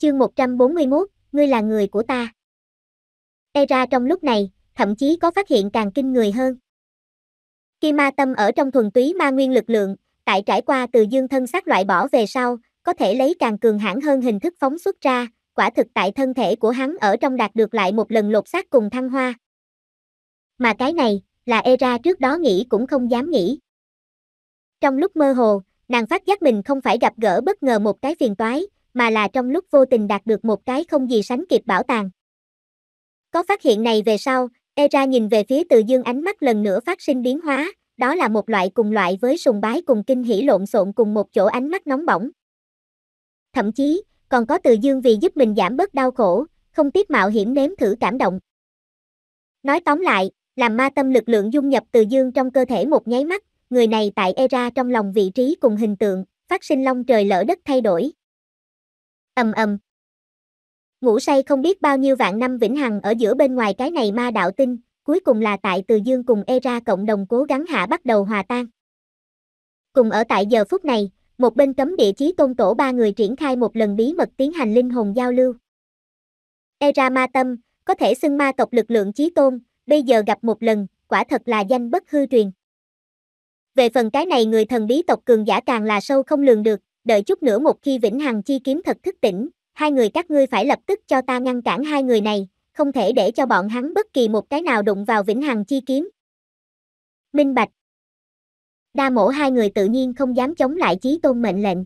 Chương 141, ngươi là người của ta. Era trong lúc này, thậm chí có phát hiện càng kinh người hơn. Khi ma tâm ở trong thuần túy ma nguyên lực lượng, tại trải qua từ dương thân xác loại bỏ về sau, có thể lấy càng cường hãn hơn hình thức phóng xuất ra, quả thực tại thân thể của hắn ở trong đạt được lại một lần lột xác cùng thăng hoa. Mà cái này, là Era trước đó nghĩ cũng không dám nghĩ. Trong lúc mơ hồ, nàng phát giác mình không phải gặp gỡ bất ngờ một cái phiền toái, mà là trong lúc vô tình đạt được một cái không gì sánh kịp bảo tàng. Có phát hiện này về sau, Era nhìn về phía Từ Dương ánh mắt lần nữa phát sinh biến hóa, đó là một loại cùng loại với sùng bái cùng kinh hỉ lộn xộn cùng một chỗ ánh mắt nóng bỏng. Thậm chí, còn có Từ Dương vì giúp mình giảm bớt đau khổ, không tiếc mạo hiểm nếm thử cảm động. Nói tóm lại, làm ma tâm lực lượng dung nhập Từ Dương trong cơ thể một nháy mắt, người này tại Era trong lòng vị trí cùng hình tượng, phát sinh long trời lỡ đất thay đổi ầm ầm. Ngủ say không biết bao nhiêu vạn năm vĩnh hằng ở giữa bên ngoài cái này ma đạo tinh, cuối cùng là tại Từ Dương cùng Era cộng đồng cố gắng hạ bắt đầu hòa tan. Cùng ở tại giờ phút này, một bên cấm địa chí tôn tổ ba người triển khai một lần bí mật tiến hành linh hồn giao lưu. Era ma tâm, có thể xưng ma tộc lực lượng chí tôn, bây giờ gặp một lần, quả thật là danh bất hư truyền. Về phần cái này người thần bí tộc cường giả càng là sâu không lường được, đợi chút nữa một khi Vĩnh Hằng chi kiếm thật thức tỉnh, hai người các ngươi phải lập tức cho ta ngăn cản hai người này, không thể để cho bọn hắn bất kỳ một cái nào đụng vào Vĩnh Hằng chi kiếm. Minh Bạch Đa mổ hai người tự nhiên không dám chống lại chí tôn mệnh lệnh.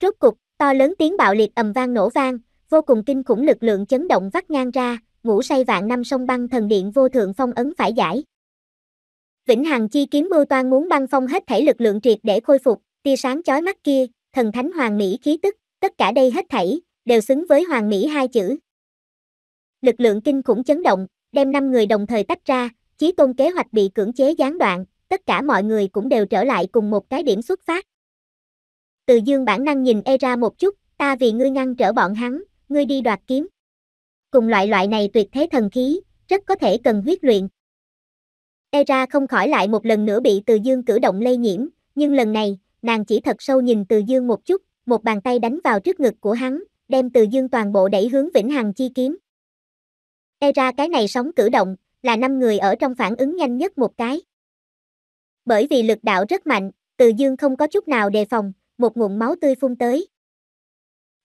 Rốt cục, to lớn tiếng bạo liệt ầm vang nổ vang, vô cùng kinh khủng lực lượng chấn động vắt ngang ra, ngũ say vạn năm sông băng thần điện vô thượng phong ấn phải giải. Vĩnh Hằng chi kiếm mưu toan muốn băng phong hết thể lực lượng triệt để khôi phục, tia sáng chói mắt kia, thần thánh hoàng mỹ khí tức, tất cả đây hết thảy, đều xứng với hoàng mỹ hai chữ. Lực lượng kinh khủng chấn động, đem năm người đồng thời tách ra, chí tôn kế hoạch bị cưỡng chế gián đoạn, tất cả mọi người cũng đều trở lại cùng một cái điểm xuất phát. Từ dương bản năng nhìn e ra một chút, ta vì ngươi ngăn trở bọn hắn, ngươi đi đoạt kiếm. Cùng loại loại này tuyệt thế thần khí, rất có thể cần huyết luyện. Era không khỏi lại một lần nữa bị từ dương cử động lây nhiễm, nhưng lần này, nàng chỉ thật sâu nhìn từ dương một chút, một bàn tay đánh vào trước ngực của hắn, đem từ dương toàn bộ đẩy hướng vĩnh hằng chi kiếm. E ra cái này sóng cử động, là năm người ở trong phản ứng nhanh nhất một cái. Bởi vì lực đạo rất mạnh, từ dương không có chút nào đề phòng, một nguồn máu tươi phun tới.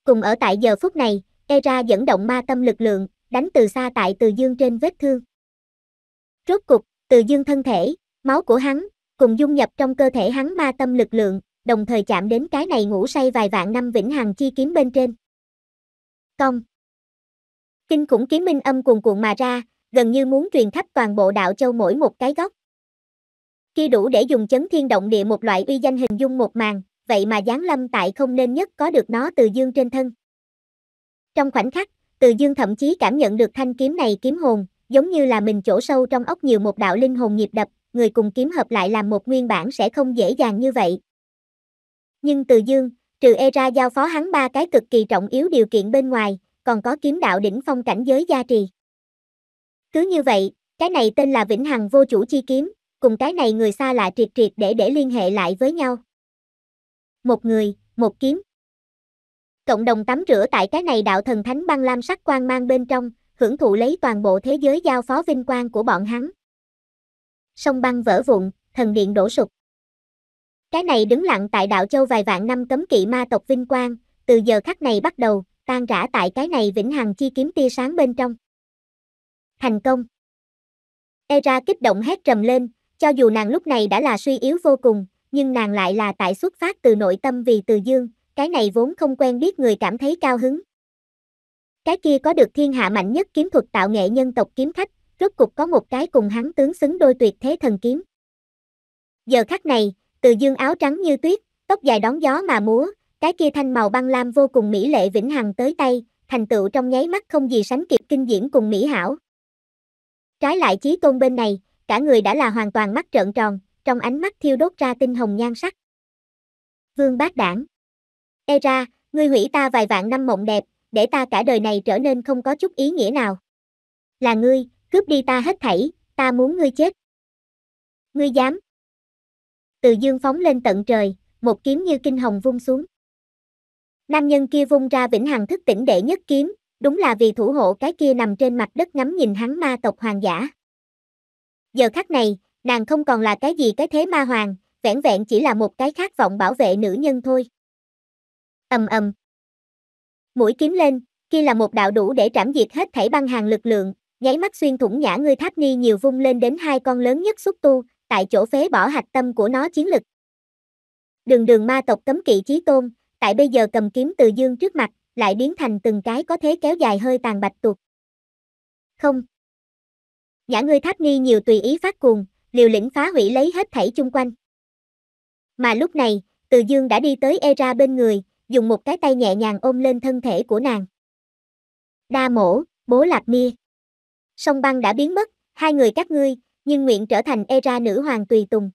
Cùng ở tại giờ phút này, Era dẫn động ma tâm lực lượng, đánh từ xa tại Từ Dương trên vết thương. Rốt cục, Từ Dương thân thể, máu của hắn, cùng dung nhập trong cơ thể hắn ma tâm lực lượng, đồng thời chạm đến cái này ngủ say vài vạn năm vĩnh hằng chi kiếm bên trên. Công Kinh khủng kiếm minh âm cuồn cuộn mà ra, gần như muốn truyền khắp toàn bộ đạo châu mỗi một cái góc. Khi đủ để dùng chấn thiên động địa một loại uy danh hình dung một màn, vậy mà giáng lâm tại không nên nhất có được nó từ dương trên thân. Trong khoảnh khắc, từ dương thậm chí cảm nhận được thanh kiếm này kiếm hồn, giống như là mình chỗ sâu trong ốc nhiều một đạo linh hồn nhịp đập, người cùng kiếm hợp lại làm một nguyên bản sẽ không dễ dàng như vậy. Nhưng từ dương, trừ e ra giao phó hắn ba cái cực kỳ trọng yếu điều kiện bên ngoài, còn có kiếm đạo đỉnh phong cảnh giới gia trì. Cứ như vậy, cái này tên là Vĩnh Hằng Vô Chủ Chi Kiếm, cùng cái này người xa lạ triệt triệt để để liên hệ lại với nhau. Một người, một kiếm. Cộng đồng tắm rửa tại cái này đạo thần thánh băng lam sắc quang mang bên trong, hưởng thụ lấy toàn bộ thế giới giao phó vinh quang của bọn hắn sông băng vỡ vụn, thần điện đổ sụp. Cái này đứng lặng tại đạo châu vài vạn năm cấm kỵ ma tộc vinh quang, từ giờ khắc này bắt đầu, tan rã tại cái này vĩnh hằng chi kiếm tia sáng bên trong. Thành công. Era kích động hét trầm lên, cho dù nàng lúc này đã là suy yếu vô cùng, nhưng nàng lại là tại xuất phát từ nội tâm vì từ dương, cái này vốn không quen biết người cảm thấy cao hứng. Cái kia có được thiên hạ mạnh nhất kiếm thuật tạo nghệ nhân tộc kiếm khách, rốt cục có một cái cùng hắn tướng xứng đôi tuyệt thế thần kiếm. Giờ khắc này, từ dương áo trắng như tuyết, tóc dài đón gió mà múa, cái kia thanh màu băng lam vô cùng mỹ lệ vĩnh hằng tới tay, thành tựu trong nháy mắt không gì sánh kịp kinh diễm cùng mỹ hảo. Trái lại chí tôn bên này, cả người đã là hoàn toàn mắt trợn tròn, trong ánh mắt thiêu đốt ra tinh hồng nhan sắc. Vương bác đảng. E ra, ngươi hủy ta vài vạn năm mộng đẹp, để ta cả đời này trở nên không có chút ý nghĩa nào. Là ngươi, cướp đi ta hết thảy, ta muốn ngươi chết. Ngươi dám. Từ dương phóng lên tận trời, một kiếm như kinh hồng vung xuống. Nam nhân kia vung ra vĩnh hằng thức tỉnh để nhất kiếm, đúng là vì thủ hộ cái kia nằm trên mặt đất ngắm nhìn hắn ma tộc hoàng giả. Giờ khắc này, nàng không còn là cái gì cái thế ma hoàng, vẻn vẹn chỉ là một cái khát vọng bảo vệ nữ nhân thôi. Ầm ầm. Mũi kiếm lên, kia là một đạo đủ để trảm diệt hết thảy băng hàng lực lượng, nháy mắt xuyên thủng nhã ngươi tháp ni nhiều vung lên đến hai con lớn nhất xúc tu, tại chỗ phế bỏ hạch tâm của nó chiến lực. Đường đường ma tộc cấm kỵ chí tôn, tại bây giờ cầm kiếm từ dương trước mặt, lại biến thành từng cái có thế kéo dài hơi tàn bạch tuột. Không. Nhã ngươi tháp ni nhiều tùy ý phát cuồng, liều lĩnh phá hủy lấy hết thảy chung quanh. Mà lúc này, từ dương đã đi tới Era bên người, dùng một cái tay nhẹ nhàng ôm lên thân thể của nàng. Đa mổ, bố lạp mia sông băng đã biến mất, hai người các ngươi, nhưng nguyện trở thành Era nữ hoàng tùy tùng.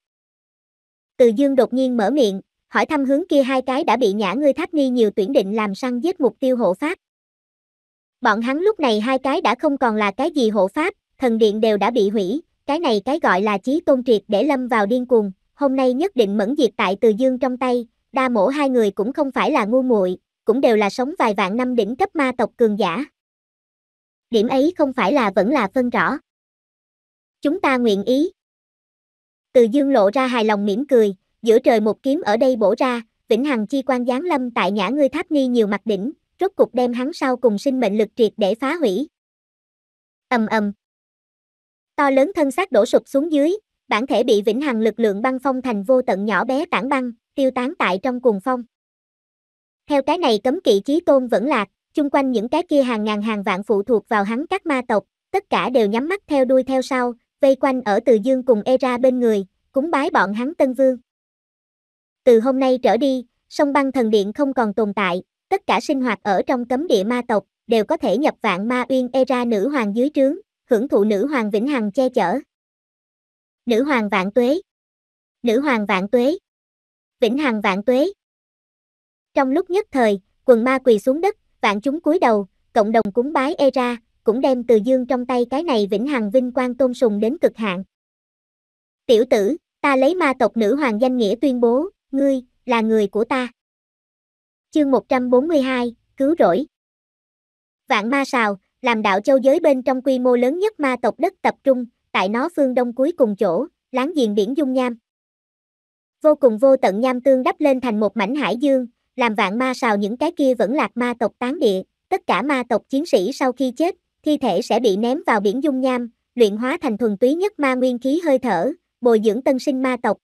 Từ Dương đột nhiên mở miệng, hỏi thăm hướng kia hai cái đã bị nhã ngươi tháp Ni nhiều tuyển định làm săn giết mục tiêu hộ pháp. Bọn hắn lúc này hai cái đã không còn là cái gì hộ pháp, thần điện đều đã bị hủy, cái này cái gọi là chí tôn triệt để lâm vào điên cuồng, hôm nay nhất định mẫn diệt tại Từ Dương trong tay, đa mổ hai người cũng không phải là ngu muội, cũng đều là sống vài vạn năm đỉnh cấp ma tộc cường giả điểm ấy không phải là vẫn là phân rõ. Chúng ta nguyện ý. Từ dương lộ ra hài lòng mỉm cười, giữa trời một kiếm ở đây bổ ra, vĩnh hằng chi quan giáng lâm tại nhã ngươi tháp nghi nhiều mặt đỉnh, rốt cục đem hắn sau cùng sinh mệnh lực triệt để phá hủy. ầm ầm. To lớn thân xác đổ sụp xuống dưới, bản thể bị vĩnh hằng lực lượng băng phong thành vô tận nhỏ bé tảng băng, tiêu tán tại trong cuồng phong. Theo cái này cấm kỵ chí tôn vẫn lạc, chung quanh những cái kia hàng ngàn hàng vạn phụ thuộc vào hắn các ma tộc, tất cả đều nhắm mắt theo đuôi theo sau, vây quanh ở từ dương cùng Era bên người, cúng bái bọn hắn tân vương. Từ hôm nay trở đi, sông băng thần điện không còn tồn tại, tất cả sinh hoạt ở trong cấm địa ma tộc, đều có thể nhập vạn ma uyên Era nữ hoàng dưới trướng, hưởng thụ nữ hoàng vĩnh hằng che chở. Nữ hoàng vạn tuế. Nữ hoàng vạn tuế. Vĩnh hằng vạn tuế. Trong lúc nhất thời, quần ma quỳ xuống đất, vạn chúng cúi đầu, cộng đồng cúng bái Era, cũng đem từ dương trong tay cái này vĩnh hằng vinh quang tôn sùng đến cực hạn. Tiểu tử, ta lấy ma tộc nữ hoàng danh nghĩa tuyên bố, ngươi, là người của ta. Chương 142, cứu rỗi. Vạn ma sào, làm đạo châu giới bên trong quy mô lớn nhất ma tộc đất tập trung, tại nó phương đông cuối cùng chỗ, láng giềng biển dung nham. Vô cùng vô tận nham tương đắp lên thành một mảnh hải dương, làm vạn ma sào những cái kia vẫn lạc ma tộc tán địa, tất cả ma tộc chiến sĩ sau khi chết, thi thể sẽ bị ném vào biển dung nham, luyện hóa thành thuần túy nhất ma nguyên khí hơi thở, bồi dưỡng tân sinh ma tộc.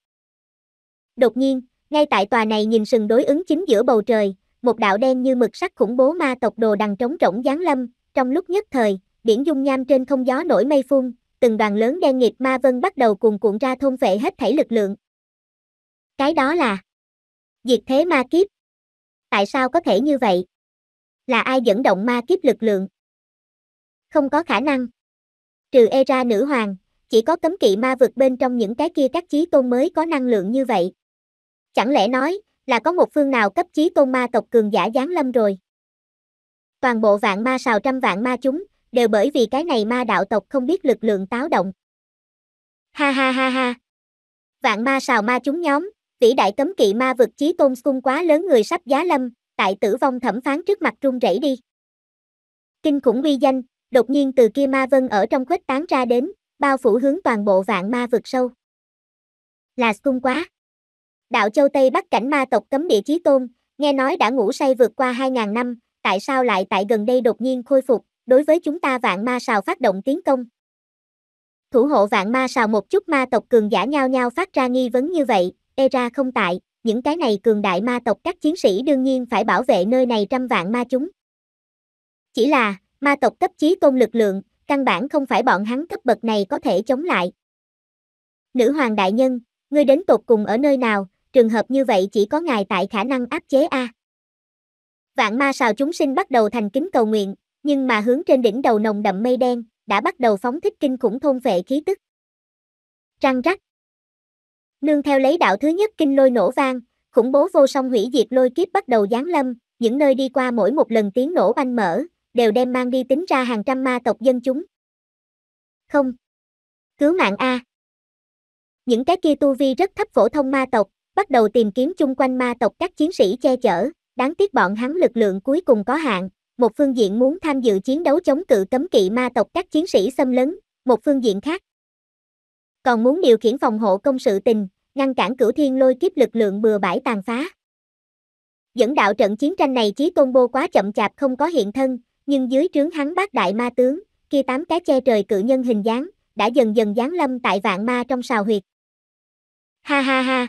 Đột nhiên, ngay tại tòa này nhìn sừng đối ứng chính giữa bầu trời, một đạo đen như mực sắc khủng bố ma tộc đồ đằng trống rỗng giáng lâm, trong lúc nhất thời, biển dung nham trên không gió nổi mây phun, từng đoàn lớn đen nghịt ma vân bắt đầu cuồn cuộn ra thôn vệ hết thảy lực lượng. Cái đó là diệt thế ma kiếp. Tại sao có thể như vậy? Là ai dẫn động ma kiếp lực lượng? Không có khả năng. Trừ Era nữ hoàng, chỉ có cấm kỵ ma vực bên trong những cái kia các chí tôn mới có năng lượng như vậy. Chẳng lẽ nói, là có một phương nào cấp chí tôn ma tộc cường giả giáng lâm rồi? Toàn bộ vạn ma sào trăm vạn ma chúng, đều bởi vì cái này ma đạo tộc không biết lực lượng táo động. Ha ha ha ha. Vạn ma sào ma chúng nhóm, Vĩ đại cấm kỵ ma vực chí tôn cung quá lớn người sắp giá lâm, tại tử vong thẩm phán trước mặt run rẩy đi. Kinh khủng uy danh, đột nhiên từ kia ma vân ở trong khuếch tán ra đến, bao phủ hướng toàn bộ vạn ma vực sâu. Là cung quá. Đạo châu Tây Bắc cảnh ma tộc cấm địa chí tôn, nghe nói đã ngủ say vượt qua 2.000 năm, tại sao lại tại gần đây đột nhiên khôi phục, đối với chúng ta vạn ma sào phát động tiến công. Thủ hộ vạn ma sào một chút ma tộc cường giả nhau nhau phát ra nghi vấn như vậy, Era không tại, những cái này cường đại ma tộc các chiến sĩ đương nhiên phải bảo vệ nơi này trăm vạn ma chúng. Chỉ là, ma tộc cấp chí tôn lực lượng, căn bản không phải bọn hắn cấp bậc này có thể chống lại. Nữ hoàng đại nhân, ngươi đến tột cùng ở nơi nào, trường hợp như vậy chỉ có ngài tại khả năng áp chế A. Vạn ma sào chúng sinh bắt đầu thành kính cầu nguyện, nhưng mà hướng trên đỉnh đầu nồng đậm mây đen, đã bắt đầu phóng thích kinh khủng thôn vệ khí tức. Trăng rắc, Nương theo lấy đạo thứ nhất kinh lôi nổ vang, khủng bố vô song hủy diệt lôi kiếp bắt đầu giáng lâm, những nơi đi qua mỗi một lần tiếng nổ banh mở, đều đem mang đi tính ra hàng trăm ma tộc dân chúng. Không. Cứu mạng A. Những cái kia tu vi rất thấp phổ thông ma tộc, bắt đầu tìm kiếm chung quanh ma tộc các chiến sĩ che chở, đáng tiếc bọn hắn lực lượng cuối cùng có hạn, một phương diện muốn tham dự chiến đấu chống cự cấm kỵ ma tộc các chiến sĩ xâm lấn, một phương diện khác, còn muốn điều khiển phòng hộ công sự tình, ngăn cản cửu thiên lôi kiếp lực lượng bừa bãi tàn phá. Dẫn đạo trận chiến tranh này Chí Tôn Bô quá chậm chạp không có hiện thân, nhưng dưới trướng hắn bát đại ma tướng, kia tám cái che trời cự nhân hình dáng, đã dần dần giáng lâm tại vạn ma trong sào huyệt. Ha ha ha!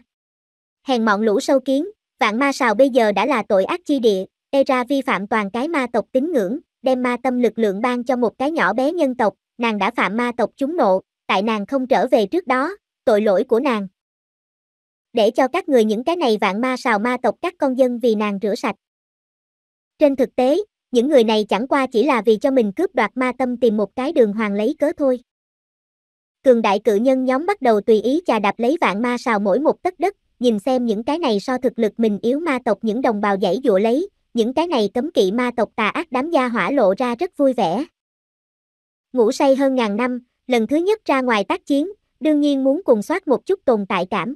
Hèn mọn lũ sâu kiến, vạn ma sào bây giờ đã là tội ác chi địa, Era vi phạm toàn cái ma tộc tín ngưỡng, đem ma tâm lực lượng ban cho một cái nhỏ bé nhân tộc, nàng đã phạm ma tộc chúng nộ, tại nàng không trở về trước đó, tội lỗi của nàng. Để cho các người những cái này vạn ma xào ma tộc các con dân vì nàng rửa sạch. Trên thực tế, những người này chẳng qua chỉ là vì cho mình cướp đoạt ma tâm tìm một cái đường hoàng lấy cớ thôi. Cường đại cự nhân nhóm bắt đầu tùy ý chà đạp lấy vạn ma xào mỗi một tấc đất, nhìn xem những cái này so thực lực mình yếu ma tộc những đồng bào dãy dụa lấy, những cái này cấm kỵ ma tộc tà ác đám gia hỏa lộ ra rất vui vẻ. Ngủ say hơn ngàn năm, lần thứ nhất ra ngoài tác chiến, đương nhiên muốn cùng soát một chút tồn tại cảm.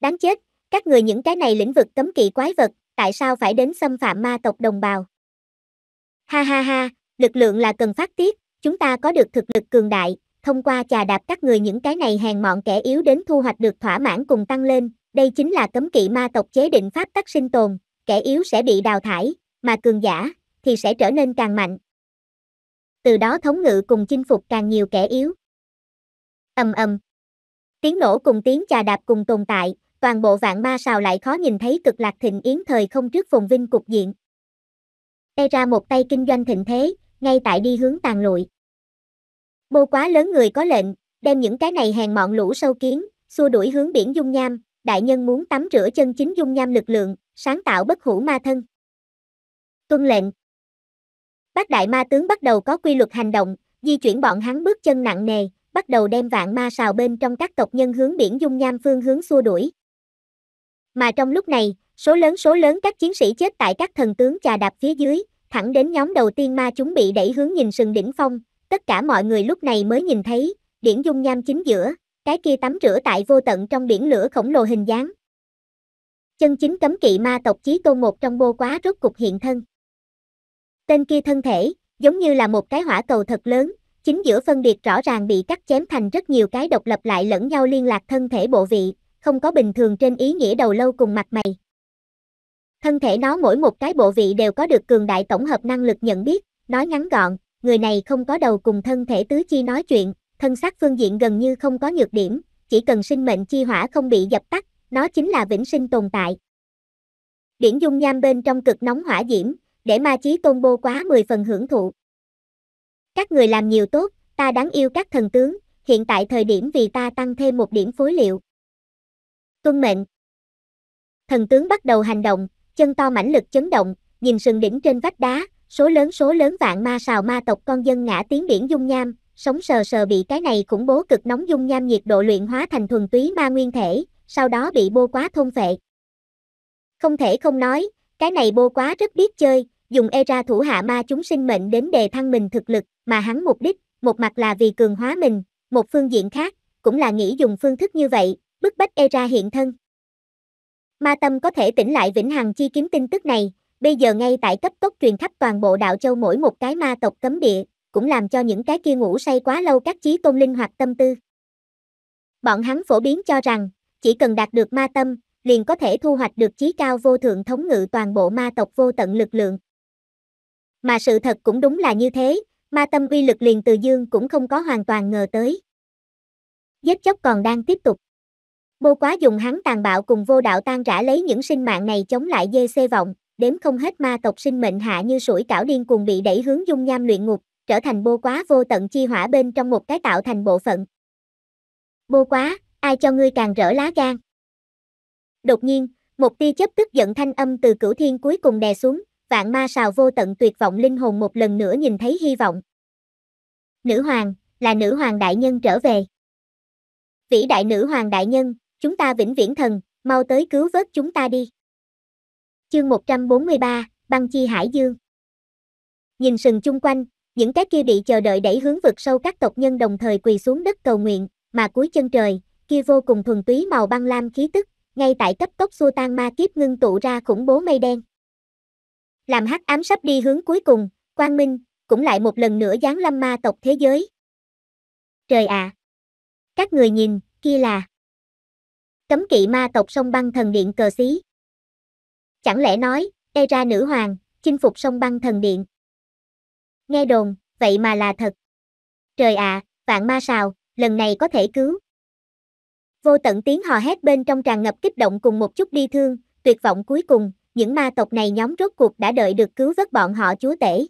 Đáng chết, các người những cái này lĩnh vực cấm kỵ quái vật, tại sao phải đến xâm phạm ma tộc đồng bào? Ha ha ha, lực lượng là cần phát tiết, chúng ta có được thực lực cường đại, thông qua chà đạp các người những cái này hèn mọn kẻ yếu đến thu hoạch được thỏa mãn cùng tăng lên, đây chính là cấm kỵ ma tộc chế định pháp tắc sinh tồn, kẻ yếu sẽ bị đào thải, mà cường giả thì sẽ trở nên càng mạnh, từ đó thống ngự cùng chinh phục càng nhiều kẻ yếu. Ầm ầm. Tiếng nổ cùng tiếng chà đạp cùng tồn tại, toàn bộ vạn ma sào lại khó nhìn thấy cực lạc thịnh yến thời không trước phồn vinh cục diện. E ra một tay kinh doanh thịnh thế, ngay tại đi hướng tàn lụi. Bô quá lớn người có lệnh, đem những cái này hèn mọn lũ sâu kiến, xua đuổi hướng biển dung nham, đại nhân muốn tắm rửa chân chính dung nham lực lượng, sáng tạo bất hủ ma thân. Tuân lệnh các đại ma tướng bắt đầu có quy luật hành động, di chuyển bọn hắn bước chân nặng nề, bắt đầu đem vạn ma sào bên trong các tộc nhân hướng biển dung nham phương hướng xua đuổi. Mà trong lúc này, số lớn số lớn các chiến sĩ chết tại các thần tướng chà đạp phía dưới, thẳng đến nhóm đầu tiên ma chúng bị đẩy hướng nhìn sừng đỉnh phong, tất cả mọi người lúc này mới nhìn thấy, biển dung nham chính giữa, cái kia tắm rửa tại vô tận trong biển lửa khổng lồ hình dáng. Chân chính cấm kỵ ma tộc chí tôn một trong bô quá rốt cục hiện thân. Tên kia thân thể, giống như là một cái hỏa cầu thật lớn, chính giữa phân biệt rõ ràng bị cắt chém thành rất nhiều cái độc lập lại lẫn nhau liên lạc thân thể bộ vị, không có bình thường trên ý nghĩa đầu lâu cùng mặt mày. Thân thể nó mỗi một cái bộ vị đều có được cường đại tổng hợp năng lực nhận biết, nói ngắn gọn, người này không có đầu cùng thân thể tứ chi nói chuyện, thân xác phương diện gần như không có nhược điểm, chỉ cần sinh mệnh chi hỏa không bị dập tắt, nó chính là vĩnh sinh tồn tại. Điển dung nham bên trong cực nóng hỏa diễm, để ma chí công bô quá 10 phần hưởng thụ. Các người làm nhiều tốt, ta đáng yêu các thần tướng, hiện tại thời điểm vì ta tăng thêm một điểm phối liệu. Tuân mệnh. Thần tướng bắt đầu hành động, chân to mãnh lực chấn động, nhìn sừng đỉnh trên vách đá, số lớn số lớn vạn ma xào ma tộc con dân ngã tiếng biển dung nham, sống sờ sờ bị cái này khủng bố cực nóng dung nham nhiệt độ luyện hóa thành thuần túy ma nguyên thể, sau đó bị bô quá thôn phệ. Không thể không nói, cái này bô quá rất biết chơi, dùng era thủ hạ ma chúng sinh mệnh đến đề thăng mình thực lực, mà hắn mục đích, một mặt là vì cường hóa mình, một phương diện khác, cũng là nghĩ dùng phương thức như vậy, bức bách era hiện thân. Ma tâm có thể tỉnh lại vĩnh hằng chi kiếm tin tức này, bây giờ ngay tại cấp tốc truyền khắp toàn bộ đạo châu mỗi một cái ma tộc cấm địa, cũng làm cho những cái kia ngủ say quá lâu các trí tôn linh hoạt tâm tư. Bọn hắn phổ biến cho rằng, chỉ cần đạt được ma tâm, liền có thể thu hoạch được chí cao vô thượng thống ngự toàn bộ ma tộc vô tận lực lượng. Mà sự thật cũng đúng là như thế, ma tâm uy lực liền từ dương cũng không có hoàn toàn ngờ tới. Giết chóc còn đang tiếp tục. Bô quá dùng hắn tàn bạo cùng vô đạo tan rã lấy những sinh mạng này chống lại dê xê vọng, đếm không hết ma tộc sinh mệnh hạ như sủi cảo điên cuồng bị đẩy hướng dung nham luyện ngục, trở thành bô quá vô tận chi hỏa bên trong một cái tạo thành bộ phận. Bô quá, ai cho ngươi càng rỡ lá gan? Đột nhiên, một tia chớp tức giận thanh âm từ cửu thiên cuối cùng đè xuống, vạn ma sào vô tận tuyệt vọng linh hồn một lần nữa nhìn thấy hy vọng. Nữ hoàng, là nữ hoàng đại nhân trở về. Vĩ đại nữ hoàng đại nhân, chúng ta vĩnh viễn thần, mau tới cứu vớt chúng ta đi. Chương 143, băng chi hải dương. Nhìn sừng chung quanh, những cái kia bị chờ đợi đẩy hướng vực sâu các tộc nhân đồng thời quỳ xuống đất cầu nguyện, mà cuối chân trời, kia vô cùng thuần túy màu băng lam khí tức, ngay tại cấp tốc xua tan ma kiếp ngưng tụ ra khủng bố mây đen. Làm hắc ám sắp đi hướng cuối cùng, quang minh, cũng lại một lần nữa giáng lâm ma tộc thế giới. Trời ạ! À. Các người nhìn, kia là Cấm kỵ ma tộc sông băng thần điện cờ xí. Chẳng lẽ nói, e ra nữ hoàng, chinh phục sông băng thần điện. Nghe đồn, vậy mà là thật. Trời ạ, à, vạn ma sào, lần này có thể cứu, Vô tận tiếng hò hét bên trong tràn ngập kích động cùng một chút đi thương, tuyệt vọng cuối cùng, những ma tộc này nhóm rốt cuộc đã đợi được cứu vớt bọn họ chúa tể.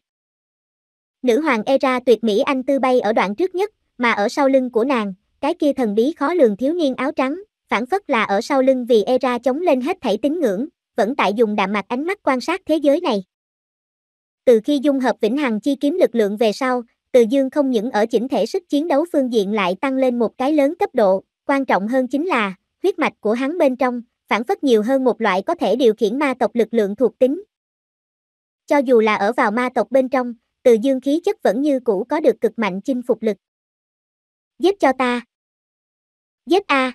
Nữ hoàng Era tuyệt mỹ anh tư bay ở đoạn trước nhất, mà ở sau lưng của nàng, cái kia thần bí khó lường thiếu niên áo trắng, phản phất là ở sau lưng vì Era chống lên hết thảy tín ngưỡng, vẫn tại dùng đạm mặt ánh mắt quan sát thế giới này. Từ khi dung hợp vĩnh hằng chi kiếm lực lượng về sau, Từ Dương không những ở chỉnh thể sức chiến đấu phương diện lại tăng lên một cái lớn cấp độ, quan trọng hơn chính là, huyết mạch của hắn bên trong, phản phất nhiều hơn một loại có thể điều khiển ma tộc lực lượng thuộc tính. Cho dù là ở vào ma tộc bên trong, từ dương khí chất vẫn như cũ có được cực mạnh chinh phục lực. Giết cho ta. Giết A.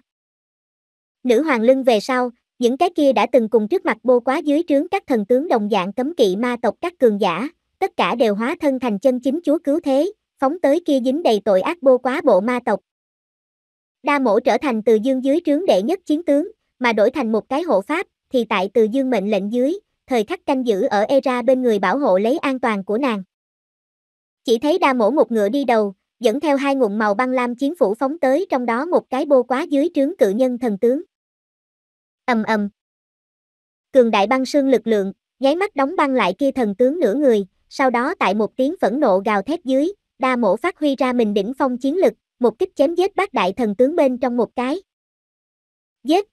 Nữ hoàng lưng về sau, những cái kia đã từng cùng trước mặt bô quá dưới trướng các thần tướng đồng dạng cấm kỵ ma tộc các cường giả, tất cả đều hóa thân thành chân chính chúa cứu thế, phóng tới kia dính đầy tội ác bô quá bộ ma tộc, Đa mổ trở thành từ dương dưới trướng đệ nhất chiến tướng, mà đổi thành một cái hộ pháp, thì tại từ dương mệnh lệnh dưới, thời khắc canh giữ ở Era bên người bảo hộ lấy an toàn của nàng. Chỉ thấy đa mổ một ngựa đi đầu, dẫn theo hai ngụm màu băng lam chiến phủ phóng tới trong đó một cái bô quá dưới trướng cự nhân thần tướng. ầm ầm Cường đại băng sương lực lượng, nháy mắt đóng băng lại kia thần tướng nửa người, sau đó tại một tiếng phẫn nộ gào thét dưới, đa mổ phát huy ra mình đỉnh phong chiến lực, một kích chém giết bát đại thần tướng bên trong một cái. Giết!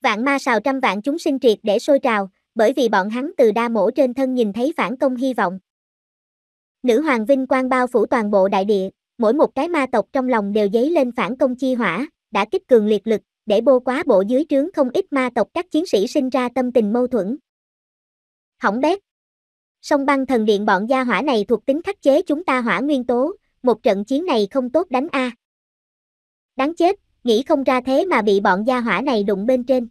Vạn ma sào trăm vạn chúng sinh triệt để sôi trào, bởi vì bọn hắn từ đa mổ trên thân nhìn thấy phản công hy vọng. Nữ hoàng vinh quang bao phủ toàn bộ đại địa, mỗi một cái ma tộc trong lòng đều dấy lên phản công chi hỏa, đã kích cường liệt lực, để bô quá bộ dưới trướng không ít ma tộc các chiến sĩ sinh ra tâm tình mâu thuẫn. Hỏng bét! Sông băng thần điện bọn gia hỏa này thuộc tính khắc chế chúng ta hỏa nguyên tố, một trận chiến này không tốt đánh a. À. Đáng chết, nghĩ không ra thế mà bị bọn gia hỏa này đụng bên trên.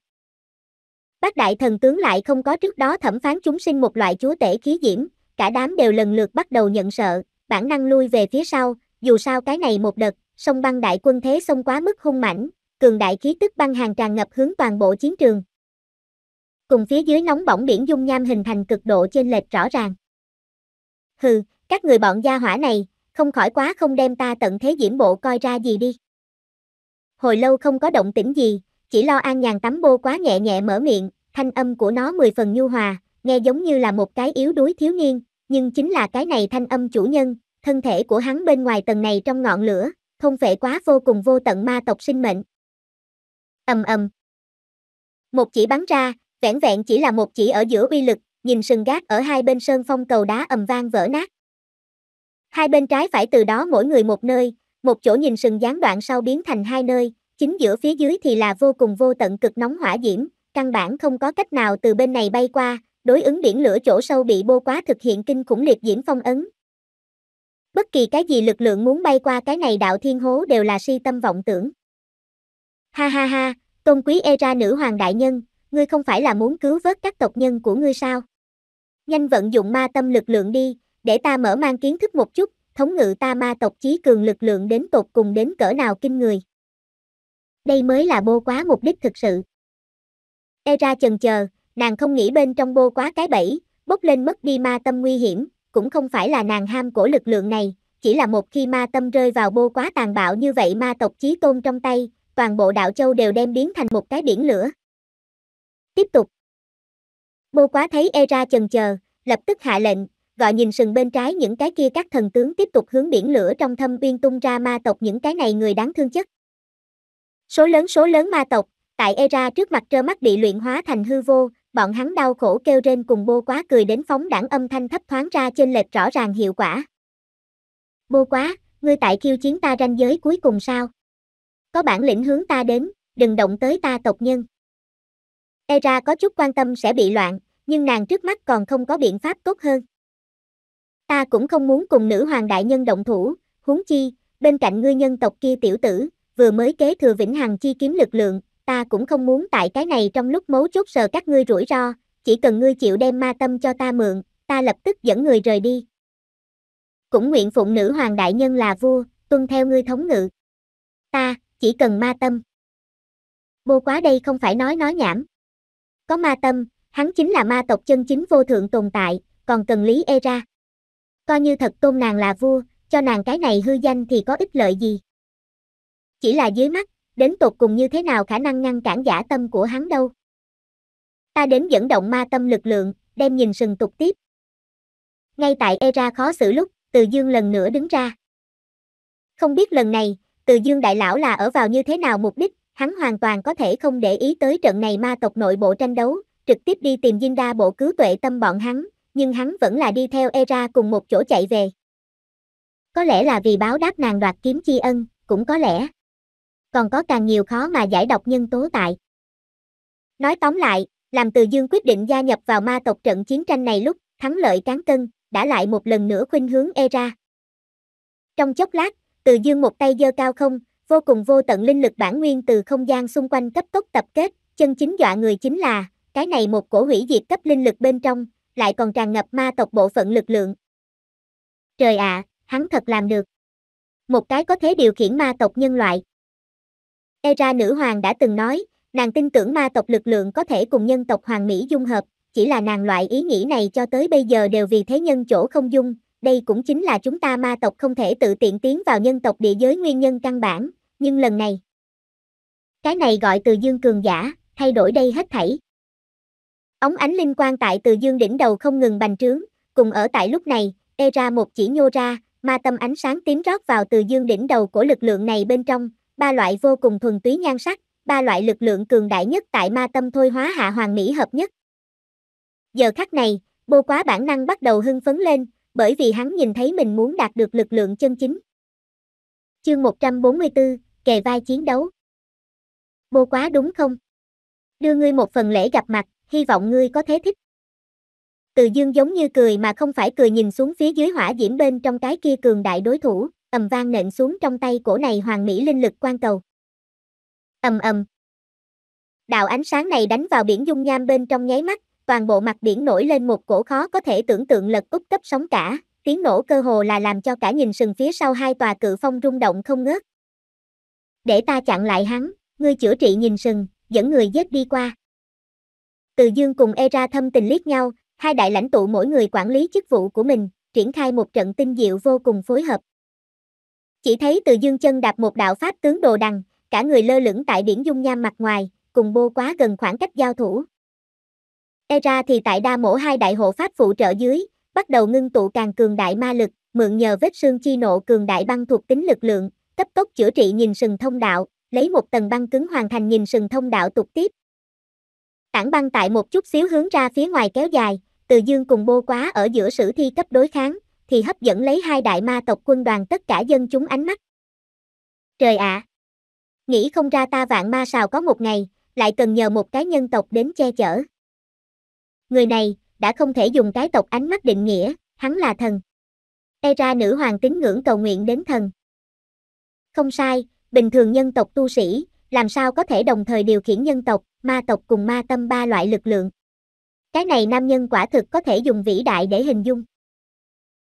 Bác đại thần tướng lại không có trước đó thẩm phán chúng sinh một loại chúa tể khí diễm, cả đám đều lần lượt bắt đầu nhận sợ, bản năng lui về phía sau, dù sao cái này một đợt, sông băng đại quân thế sông quá mức hung mãnh, cường đại khí tức băng hàng tràn ngập hướng toàn bộ chiến trường. Cùng phía dưới nóng bỏng biển dung nham hình thành cực độ trên lệch rõ ràng. Hừ, các người bọn gia hỏa này, không khỏi quá không đem ta tận thế diễm bộ coi ra gì đi. Hồi lâu không có động tĩnh gì, chỉ lo an nhàn tắm bô quá nhẹ nhẹ mở miệng, thanh âm của nó mười phần nhu hòa, nghe giống như là một cái yếu đuối thiếu niên, nhưng chính là cái này thanh âm chủ nhân, thân thể của hắn bên ngoài tầng này trong ngọn lửa, không vệ quá vô cùng vô tận ma tộc sinh mệnh. Ầm ầm. Một chỉ bắn ra, vẻn vẹn chỉ là một chỉ ở giữa uy lực, nhìn sừng gác ở hai bên sơn phong cầu đá ầm vang vỡ nát. Hai bên trái phải từ đó mỗi người một nơi, một chỗ nhìn sừng gián đoạn sau biến thành hai nơi, chính giữa phía dưới thì là vô cùng vô tận cực nóng hỏa diễm, căn bản không có cách nào từ bên này bay qua, đối ứng biển lửa chỗ sâu bị bô quá thực hiện kinh khủng liệt diễm phong ấn. Bất kỳ cái gì lực lượng muốn bay qua cái này đạo thiên hố đều là si tâm vọng tưởng. Ha ha ha, tôn quý era nữ hoàng đại nhân, ngươi không phải là muốn cứu vớt các tộc nhân của ngươi sao? Nhanh vận dụng ma tâm lực lượng đi, để ta mở mang kiến thức một chút, thống ngự ta ma tộc chí cường lực lượng đến tột cùng đến cỡ nào kinh người. Đây mới là bô quá mục đích thực sự. Era chần chờ, nàng không nghĩ bên trong bô quá cái bẫy, bốc lên mất đi ma tâm nguy hiểm, cũng không phải là nàng ham của lực lượng này, chỉ là một khi ma tâm rơi vào bô quá tàn bạo như vậy ma tộc chí tôn trong tay, toàn bộ đạo châu đều đem biến thành một cái biển lửa. Tiếp tục. Bô quá thấy Era chần chờ, lập tức hạ lệnh, gọi nhìn sừng bên trái những cái kia các thần tướng tiếp tục hướng biển lửa trong thâm uyên tung ra ma tộc những cái này người đáng thương chất. Số lớn số lớn ma tộc, tại Era trước mặt trơ mắt bị luyện hóa thành hư vô, bọn hắn đau khổ kêu rên cùng bô quá cười đến phóng đảng âm thanh thấp thoáng ra trên lệch rõ ràng hiệu quả. Bô quá, ngươi tại khiêu chiến ta ranh giới cuối cùng sao? Có bản lĩnh hướng ta đến, đừng động tới ta tộc nhân. Era có chút quan tâm sẽ bị loạn, nhưng nàng trước mắt còn không có biện pháp tốt hơn ta cũng không muốn cùng nữ hoàng đại nhân động thủ, huống chi, bên cạnh ngươi nhân tộc kia tiểu tử, vừa mới kế thừa vĩnh hằng chi kiếm lực lượng, ta cũng không muốn tại cái này trong lúc mấu chốt sờ các ngươi rủi ro, chỉ cần ngươi chịu đem ma tâm cho ta mượn, ta lập tức dẫn người rời đi. Cũng nguyện phụng nữ hoàng đại nhân là vua, tuân theo ngươi thống ngự. Ta, chỉ cần ma tâm. Bô quá đây không phải nói nói nhảm. Có ma tâm, hắn chính là ma tộc chân chính vô thượng tồn tại, còn cần lý e ra coi như thật tôn nàng là vua, cho nàng cái này hư danh thì có ích lợi gì. Chỉ là dưới mắt, đến tột cùng như thế nào khả năng ngăn cản giả tâm của hắn đâu. Ta đến dẫn động ma tâm lực lượng, đem nhìn sừng tục tiếp. Ngay tại Era khó xử lúc, Từ Dương lần nữa đứng ra. Không biết lần này, Từ Dương đại lão là ở vào như thế nào mục đích, hắn hoàn toàn có thể không để ý tới trận này ma tộc nội bộ tranh đấu, trực tiếp đi tìm Diên Đa bộ cứu tuệ tâm bọn hắn, nhưng hắn vẫn là đi theo Era cùng một chỗ chạy về. Có lẽ là vì báo đáp nàng đoạt kiếm chi ân, cũng có lẽ. Còn có càng nhiều khó mà giải độc nhân tố tại. Nói tóm lại, làm Từ Dương quyết định gia nhập vào ma tộc trận chiến tranh này lúc thắng lợi cán cân, đã lại một lần nữa khuynh hướng Era. Trong chốc lát, Từ Dương một tay giơ cao không, vô cùng vô tận linh lực bản nguyên từ không gian xung quanh cấp tốc tập kết, chân chính dọa người chính là, cái này một cổ hủy diệt cấp linh lực bên trong, lại còn tràn ngập ma tộc bộ phận lực lượng. Trời ạ, à, hắn thật làm được. Một cái có thể điều khiển ma tộc nhân loại. Era nữ hoàng đã từng nói, nàng tin tưởng ma tộc lực lượng có thể cùng nhân tộc hoàng mỹ dung hợp, chỉ là nàng loại ý nghĩ này cho tới bây giờ đều vì thế nhân chỗ không dung, đây cũng chính là chúng ta ma tộc không thể tự tiện tiến vào nhân tộc địa giới nguyên nhân căn bản, nhưng lần này. Cái này gọi từ dương cường giả, thay đổi đây hết thảy. Ống ánh linh quang tại từ dương đỉnh đầu không ngừng bành trướng, cùng ở tại lúc này, e ra một chỉ nhô ra, ma tâm ánh sáng tím rót vào từ dương đỉnh đầu của lực lượng này bên trong, ba loại vô cùng thuần túy nhan sắc, ba loại lực lượng cường đại nhất tại ma tâm thôi hóa hạ hoàng mỹ hợp nhất. Giờ khắc này, bô quá bản năng bắt đầu hưng phấn lên, bởi vì hắn nhìn thấy mình muốn đạt được lực lượng chân chính. Chương 144, kề vai chiến đấu. Bô quá đúng không? Đưa ngươi một phần lễ gặp mặt, hy vọng ngươi có thế thích. Từ dương giống như cười mà không phải cười nhìn xuống phía dưới hỏa diễm bên trong cái kia cường đại đối thủ, ầm vang nện xuống trong tay cổ này hoàng mỹ linh lực quan cầu. ầm ầm. Đạo ánh sáng này đánh vào biển dung nham bên trong nháy mắt, toàn bộ mặt biển nổi lên một cổ khó có thể tưởng tượng lật úp cấp sóng cả, tiếng nổ cơ hồ là làm cho cả nhìn sừng phía sau hai tòa cự phong rung động không ngớt. Để ta chặn lại hắn, ngươi chữa trị nhìn sừng, dẫn người giết đi qua. Từ Dương cùng Era thâm tình liếc nhau, hai đại lãnh tụ mỗi người quản lý chức vụ của mình, triển khai một trận tinh diệu vô cùng phối hợp. Chỉ thấy Từ Dương chân đạp một đạo pháp tướng đồ đằng, cả người lơ lửng tại biển dung nham mặt ngoài, cùng bô quá gần khoảng cách giao thủ. Era thì tại đa mổ hai đại hộ pháp phụ trợ dưới, bắt đầu ngưng tụ càng cường đại ma lực, mượn nhờ vết xương chi nộ cường đại băng thuộc tính lực lượng, cấp tốc chữa trị nhìn sừng thông đạo, lấy một tầng băng cứng hoàn thành nhìn sừng thông đạo tục tiếp, Tảng băng tại một chút xíu hướng ra phía ngoài kéo dài, từ dương cùng bô quá ở giữa sử thi cấp đối kháng, thì hấp dẫn lấy hai đại ma tộc quân đoàn tất cả dân chúng ánh mắt. Trời ạ! À, nghĩ không ra ta vạn ma sào có một ngày, lại cần nhờ một cái nhân tộc đến che chở. Người này, đã không thể dùng cái tộc ánh mắt định nghĩa, hắn là thần. e ra nữ hoàng tín ngưỡng cầu nguyện đến thần. Không sai, bình thường nhân tộc tu sĩ, làm sao có thể đồng thời điều khiển nhân tộc, ma tộc cùng ma tâm ba loại lực lượng. Cái này nam nhân quả thực có thể dùng vĩ đại để hình dung.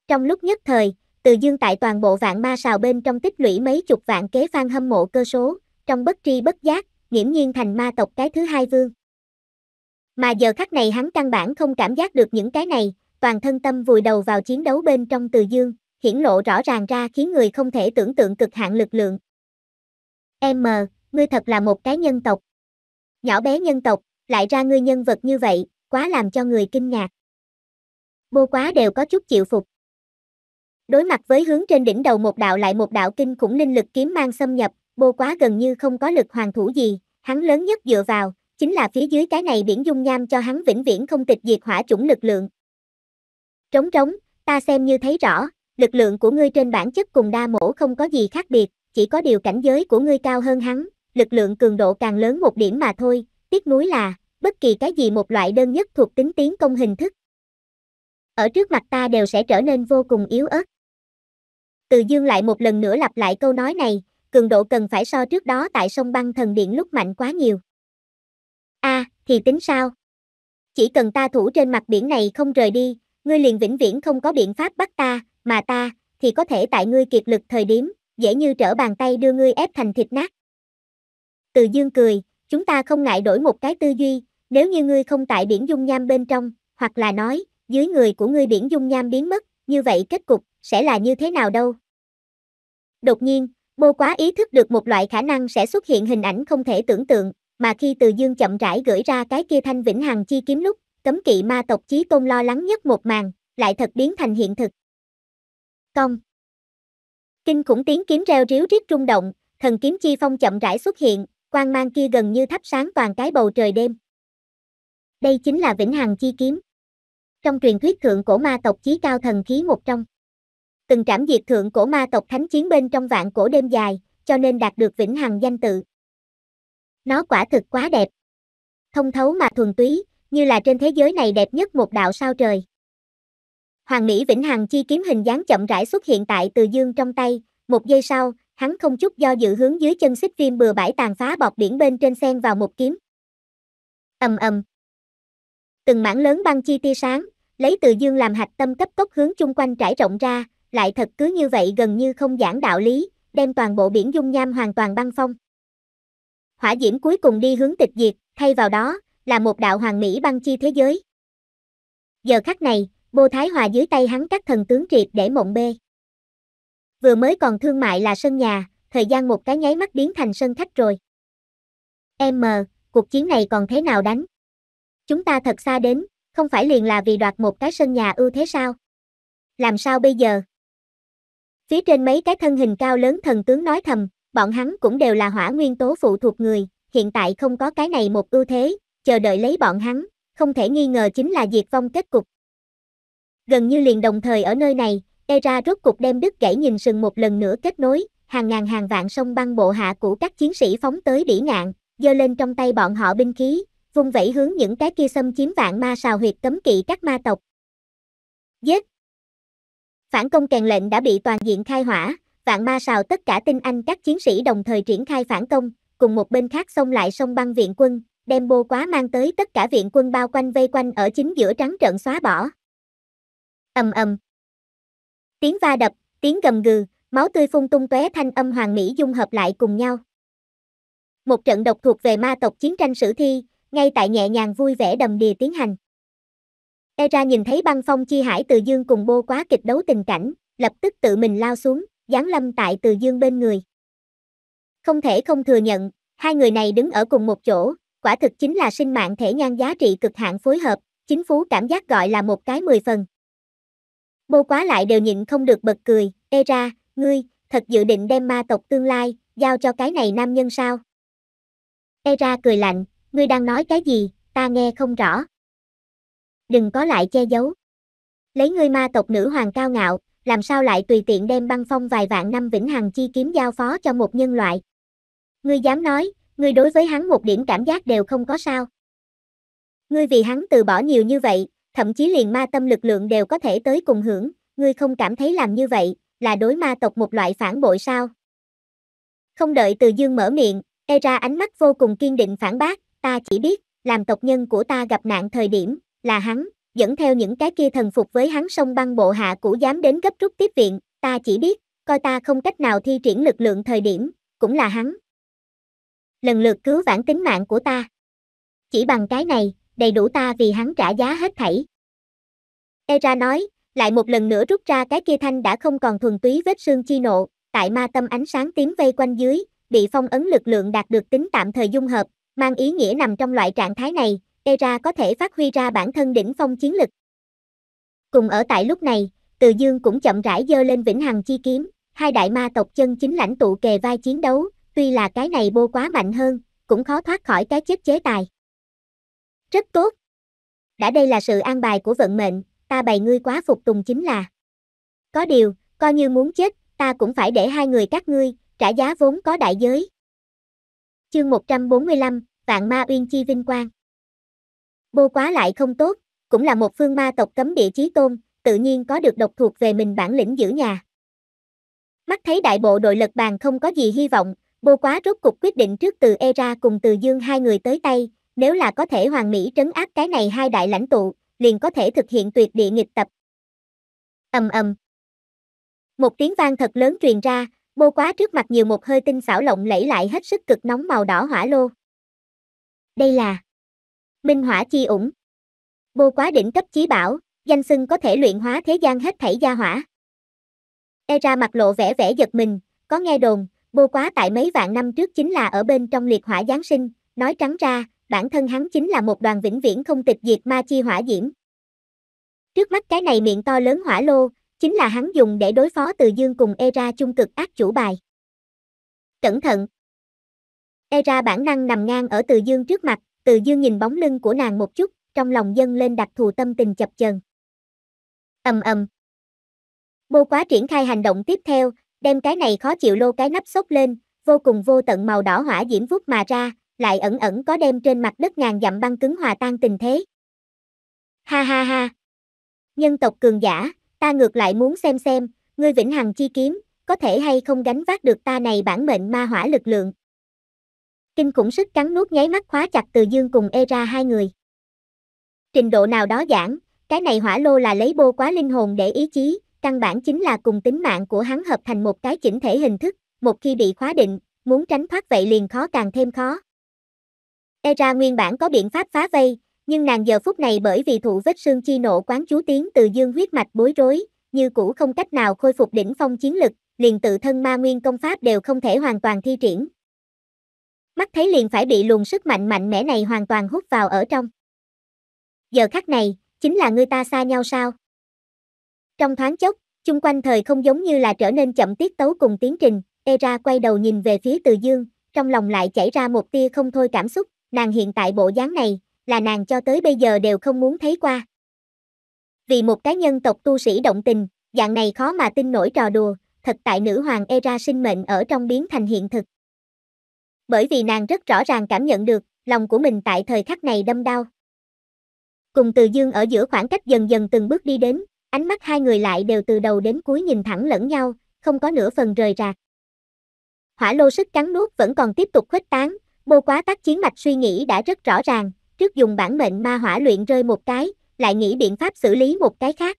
Trong lúc nhất thời, từ dương tại toàn bộ vạn ma sào bên trong tích lũy mấy chục vạn kế phan hâm mộ cơ số, trong bất tri bất giác, nghiễm nhiên thành ma tộc cái thứ hai vương. Mà giờ khắc này hắn căn bản không cảm giác được những cái này, toàn thân tâm vùi đầu vào chiến đấu bên trong từ dương, hiển lộ rõ ràng ra khiến người không thể tưởng tượng cực hạn lực lượng. Em, ngươi thật là một cái nhân tộc. Nhỏ bé nhân tộc, lại ra ngươi nhân vật như vậy, quá làm cho người kinh ngạc. Bô quá đều có chút chịu phục. Đối mặt với hướng trên đỉnh đầu một đạo lại một đạo kinh khủng linh lực kiếm mang xâm nhập, bô quá gần như không có lực hoàng thủ gì, hắn lớn nhất dựa vào, chính là phía dưới cái này biển dung nham cho hắn vĩnh viễn không tịch diệt hỏa chủng lực lượng. Trống trống, ta xem như thấy rõ, lực lượng của ngươi trên bản chất cùng đa mổ không có gì khác biệt, chỉ có điều cảnh giới của ngươi cao hơn hắn, lực lượng cường độ càng lớn một điểm mà thôi, tiếc nuối là, bất kỳ cái gì một loại đơn nhất thuộc tính tiến công hình thức. Ở trước mặt ta đều sẽ trở nên vô cùng yếu ớt. Từ dương lại một lần nữa lặp lại câu nói này, cường độ cần phải so trước đó tại sông băng thần điện lúc mạnh quá nhiều. a à, thì tính sao? Chỉ cần ta thủ trên mặt biển này không rời đi, ngươi liền vĩnh viễn không có biện pháp bắt ta, mà ta, thì có thể tại ngươi kiệt lực thời điểm, dễ như trở bàn tay đưa ngươi ép thành thịt nát. Từ dương cười, chúng ta không ngại đổi một cái tư duy, nếu như ngươi không tại biển dung nham bên trong, hoặc là nói, dưới người của ngươi biển dung nham biến mất, như vậy kết cục, sẽ là như thế nào đâu. Đột nhiên, bô quá ý thức được một loại khả năng sẽ xuất hiện hình ảnh không thể tưởng tượng, mà khi từ dương chậm rãi gửi ra cái kia thanh vĩnh hằng chi kiếm lúc, cấm kỵ ma tộc chí tôn lo lắng nhất một màn, lại thật biến thành hiện thực. Công Kinh khủng tiếng kiếm reo ríu riết rung động, thần kiếm chi phong chậm rãi xuất hiện, quang mang kia gần như thắp sáng toàn cái bầu trời đêm. Đây chính là Vĩnh Hằng Chi Kiếm. Trong truyền thuyết thượng cổ ma tộc chí cao thần khí một trong. Từng trảm diệt thượng cổ ma tộc thánh chiến bên trong vạn cổ đêm dài, cho nên đạt được Vĩnh Hằng danh tự. Nó quả thực quá đẹp. Thông thấu mà thuần túy, như là trên thế giới này đẹp nhất một đạo sao trời. Hoàng Mỹ Vĩnh Hằng chi kiếm hình dáng chậm rãi xuất hiện tại Từ Dương trong tay, một giây sau, hắn không chút do dự hướng dưới chân xích viêm bừa bãi tàn phá bọt biển bên trên sen vào một kiếm. ầm ầm. Từng mảng lớn băng chi tia sáng, lấy từ dương làm hạch tâm cấp tốc hướng chung quanh trải rộng ra, lại thật cứ như vậy gần như không giảng đạo lý, đem toàn bộ biển dung nham hoàn toàn băng phong. Hỏa diễm cuối cùng đi hướng tịch diệt, thay vào đó là một đạo hoàng mỹ băng chi thế giới. Giờ khắc này, Bồ Thái Hòa dưới tay hắn các thần tướng triệt để mộng bê vừa mới còn thương mại là sân nhà, thời gian một cái nháy mắt biến thành sân khách rồi. M, cuộc chiến này còn thế nào đánh? Chúng ta thật xa đến, không phải liền là vì đoạt một cái sân nhà ưu thế sao? Làm sao bây giờ? Phía trên mấy cái thân hình cao lớn thần tướng nói thầm, bọn hắn cũng đều là hỏa nguyên tố phụ thuộc người, hiện tại không có cái này một ưu thế, chờ đợi lấy bọn hắn, không thể nghi ngờ chính là diệt vong kết cục. Gần như liền đồng thời ở nơi này, Era rốt cục đem đứt gãy nhìn sừng một lần nữa kết nối, hàng ngàn hàng vạn sông băng bộ hạ của các chiến sĩ phóng tới đỉ ngạn, giơ lên trong tay bọn họ binh khí, vung vẩy hướng những cái kia xâm chiếm vạn ma sào huyệt cấm kỵ các ma tộc. Giết! Phản công kèn lệnh đã bị toàn diện khai hỏa, vạn ma sào tất cả tinh anh các chiến sĩ đồng thời triển khai phản công, cùng một bên khác xông lại sông băng viện quân, đem bô quá mang tới tất cả viện quân bao quanh vây quanh ở chính giữa trắng trận xóa bỏ. ầm ầm, tiếng va đập, tiếng gầm gừ, máu tươi phun tung tóe thanh âm hoàng mỹ dung hợp lại cùng nhau. Một trận độc thuộc về ma tộc chiến tranh sử thi, ngay tại nhẹ nhàng vui vẻ đầm đìa tiến hành. Era nhìn thấy băng phong chi hải từ dương cùng bô quá kịch đấu tình cảnh, lập tức tự mình lao xuống, giáng lâm tại từ dương bên người. Không thể không thừa nhận, hai người này đứng ở cùng một chỗ, quả thực chính là sinh mạng thể nhan giá trị cực hạn phối hợp, chính phú cảm giác gọi là một cái mười phần. Bô quá lại đều nhịn không được bật cười, e ra, ngươi, thật dự định đem ma tộc tương lai, giao cho cái này nam nhân sao? E ra cười lạnh, ngươi đang nói cái gì, ta nghe không rõ. Đừng có lại che giấu. Lấy ngươi ma tộc nữ hoàng cao ngạo, làm sao lại tùy tiện đem băng phong vài vạn năm vĩnh hằng chi kiếm giao phó cho một nhân loại. Ngươi dám nói, ngươi đối với hắn một điểm cảm giác đều không có sao. Ngươi vì hắn từ bỏ nhiều như vậy, thậm chí liền ma tâm lực lượng đều có thể tới cùng hưởng, ngươi không cảm thấy làm như vậy, là đối ma tộc một loại phản bội sao? Không đợi Từ Dương mở miệng, e ra ánh mắt vô cùng kiên định phản bác, ta chỉ biết, làm tộc nhân của ta gặp nạn thời điểm, là hắn, dẫn theo những cái kia thần phục với hắn sông băng bộ hạ cũ dám đến gấp rút tiếp viện, ta chỉ biết, coi ta không cách nào thi triển lực lượng thời điểm, cũng là hắn. Lần lượt cứu vãn tính mạng của ta. Chỉ bằng cái này, đầy đủ ta vì hắn trả giá hết thảy. Era nói, lại một lần nữa rút ra cái kia thanh đã không còn thuần túy vết xương chi nộ, tại ma tâm ánh sáng tím vây quanh dưới, bị phong ấn lực lượng đạt được tính tạm thời dung hợp, mang ý nghĩa nằm trong loại trạng thái này, Era có thể phát huy ra bản thân đỉnh phong chiến lực. Cùng ở tại lúc này, Từ Dương cũng chậm rãi dơ lên vĩnh hằng chi kiếm, hai đại ma tộc chân chính lãnh tụ kề vai chiến đấu, tuy là cái này bô quá mạnh hơn, cũng khó thoát khỏi cái chết chế tài. Rất tốt. Đã đây là sự an bài của vận mệnh, ta bày ngươi quá phục tùng chính là. Có điều, coi như muốn chết, ta cũng phải để hai người các ngươi, trả giá vốn có đại giới. Chương 145, Vạn Ma Uyên Chi Vinh Quang Bô quá lại không tốt, cũng là một phương ma tộc cấm địa chí tôn, tự nhiên có được độc thuộc về mình bản lĩnh giữ nhà. Mắt thấy đại bộ đội lực bàn không có gì hy vọng, bô quá rốt cục quyết định trước từ Era cùng từ Dương hai người tới tay, nếu là có thể hoàn mỹ trấn áp cái này hai đại lãnh tụ, liền có thể thực hiện tuyệt địa nghịch tập. Ầm ầm. Một tiếng vang thật lớn truyền ra, bô quá trước mặt nhiều một hơi tinh xảo lộng lẫy lại hết sức cực nóng màu đỏ hỏa lô. Đây là Minh Hỏa Chi ủng. Bô quá đỉnh cấp chí bảo, danh xưng có thể luyện hóa thế gian hết thảy gia hỏa. e ra mặt lộ vẻ vẻ giật mình, có nghe đồn, bô quá tại mấy vạn năm trước chính là ở bên trong liệt hỏa Giáng sinh, nói trắng ra, bản thân hắn chính là một đoàn vĩnh viễn không tịch diệt ma chi hỏa diễm. Trước mắt cái này miệng to lớn hỏa lô, chính là hắn dùng để đối phó từ dương cùng Era chung cực ác chủ bài. Cẩn thận! Era bản năng nằm ngang ở từ dương trước mặt, từ dương nhìn bóng lưng của nàng một chút, trong lòng dân lên đặc thù tâm tình chập chờn. ầm ầm. Bô quá triển khai hành động tiếp theo, đem cái này khó chịu lô cái nắp sốc lên, vô cùng vô tận màu đỏ hỏa diễm vút mà ra, lại ẩn ẩn có đem trên mặt đất ngàn dặm băng cứng hòa tan tình thế. Ha ha ha! Nhân tộc cường giả, ta ngược lại muốn xem xem, ngươi vĩnh hằng chi kiếm, có thể hay không gánh vác được ta này bản mệnh ma hỏa lực lượng. Kinh khủng sức cắn nuốt nháy mắt khóa chặt từ dương cùng e ra hai người. Trình độ nào đó giảng, cái này hỏa lô là lấy bô quá linh hồn để ý chí, căn bản chính là cùng tính mạng của hắn hợp thành một cái chỉnh thể hình thức, một khi bị khóa định, muốn tránh thoát vậy liền khó càng thêm khó. Era nguyên bản có biện pháp phá vây, nhưng nàng giờ phút này bởi vì thụ vết xương chi nộ quán chú tiếng từ dương huyết mạch bối rối, như cũ không cách nào khôi phục đỉnh phong chiến lực, liền tự thân ma nguyên công pháp đều không thể hoàn toàn thi triển. Mắt thấy liền phải bị luồng sức mạnh mạnh mẽ này hoàn toàn hút vào ở trong. Giờ khắc này, chính là người ta xa nhau sao? Trong thoáng chốc, chung quanh thời không giống như là trở nên chậm tiết tấu cùng tiến trình, Era quay đầu nhìn về phía Từ Dương, trong lòng lại chảy ra một tia không thôi cảm xúc nàng hiện tại bộ dáng này, là nàng cho tới bây giờ đều không muốn thấy qua. Vì một cái nhân tộc tu sĩ động tình, dạng này khó mà tin nổi trò đùa, thật tại nữ hoàng Era sinh mệnh ở trong biến thành hiện thực. Bởi vì nàng rất rõ ràng cảm nhận được, lòng của mình tại thời khắc này đâm đau. Cùng từ dương ở giữa khoảng cách dần dần từng bước đi đến, ánh mắt hai người lại đều từ đầu đến cuối nhìn thẳng lẫn nhau, không có nửa phần rời rạc. Hỏa lô sức cắn nuốt vẫn còn tiếp tục khuếch tán, Bô quá tác chiến mạch suy nghĩ đã rất rõ ràng, trước dùng bản mệnh ma hỏa luyện rơi một cái, lại nghĩ biện pháp xử lý một cái khác.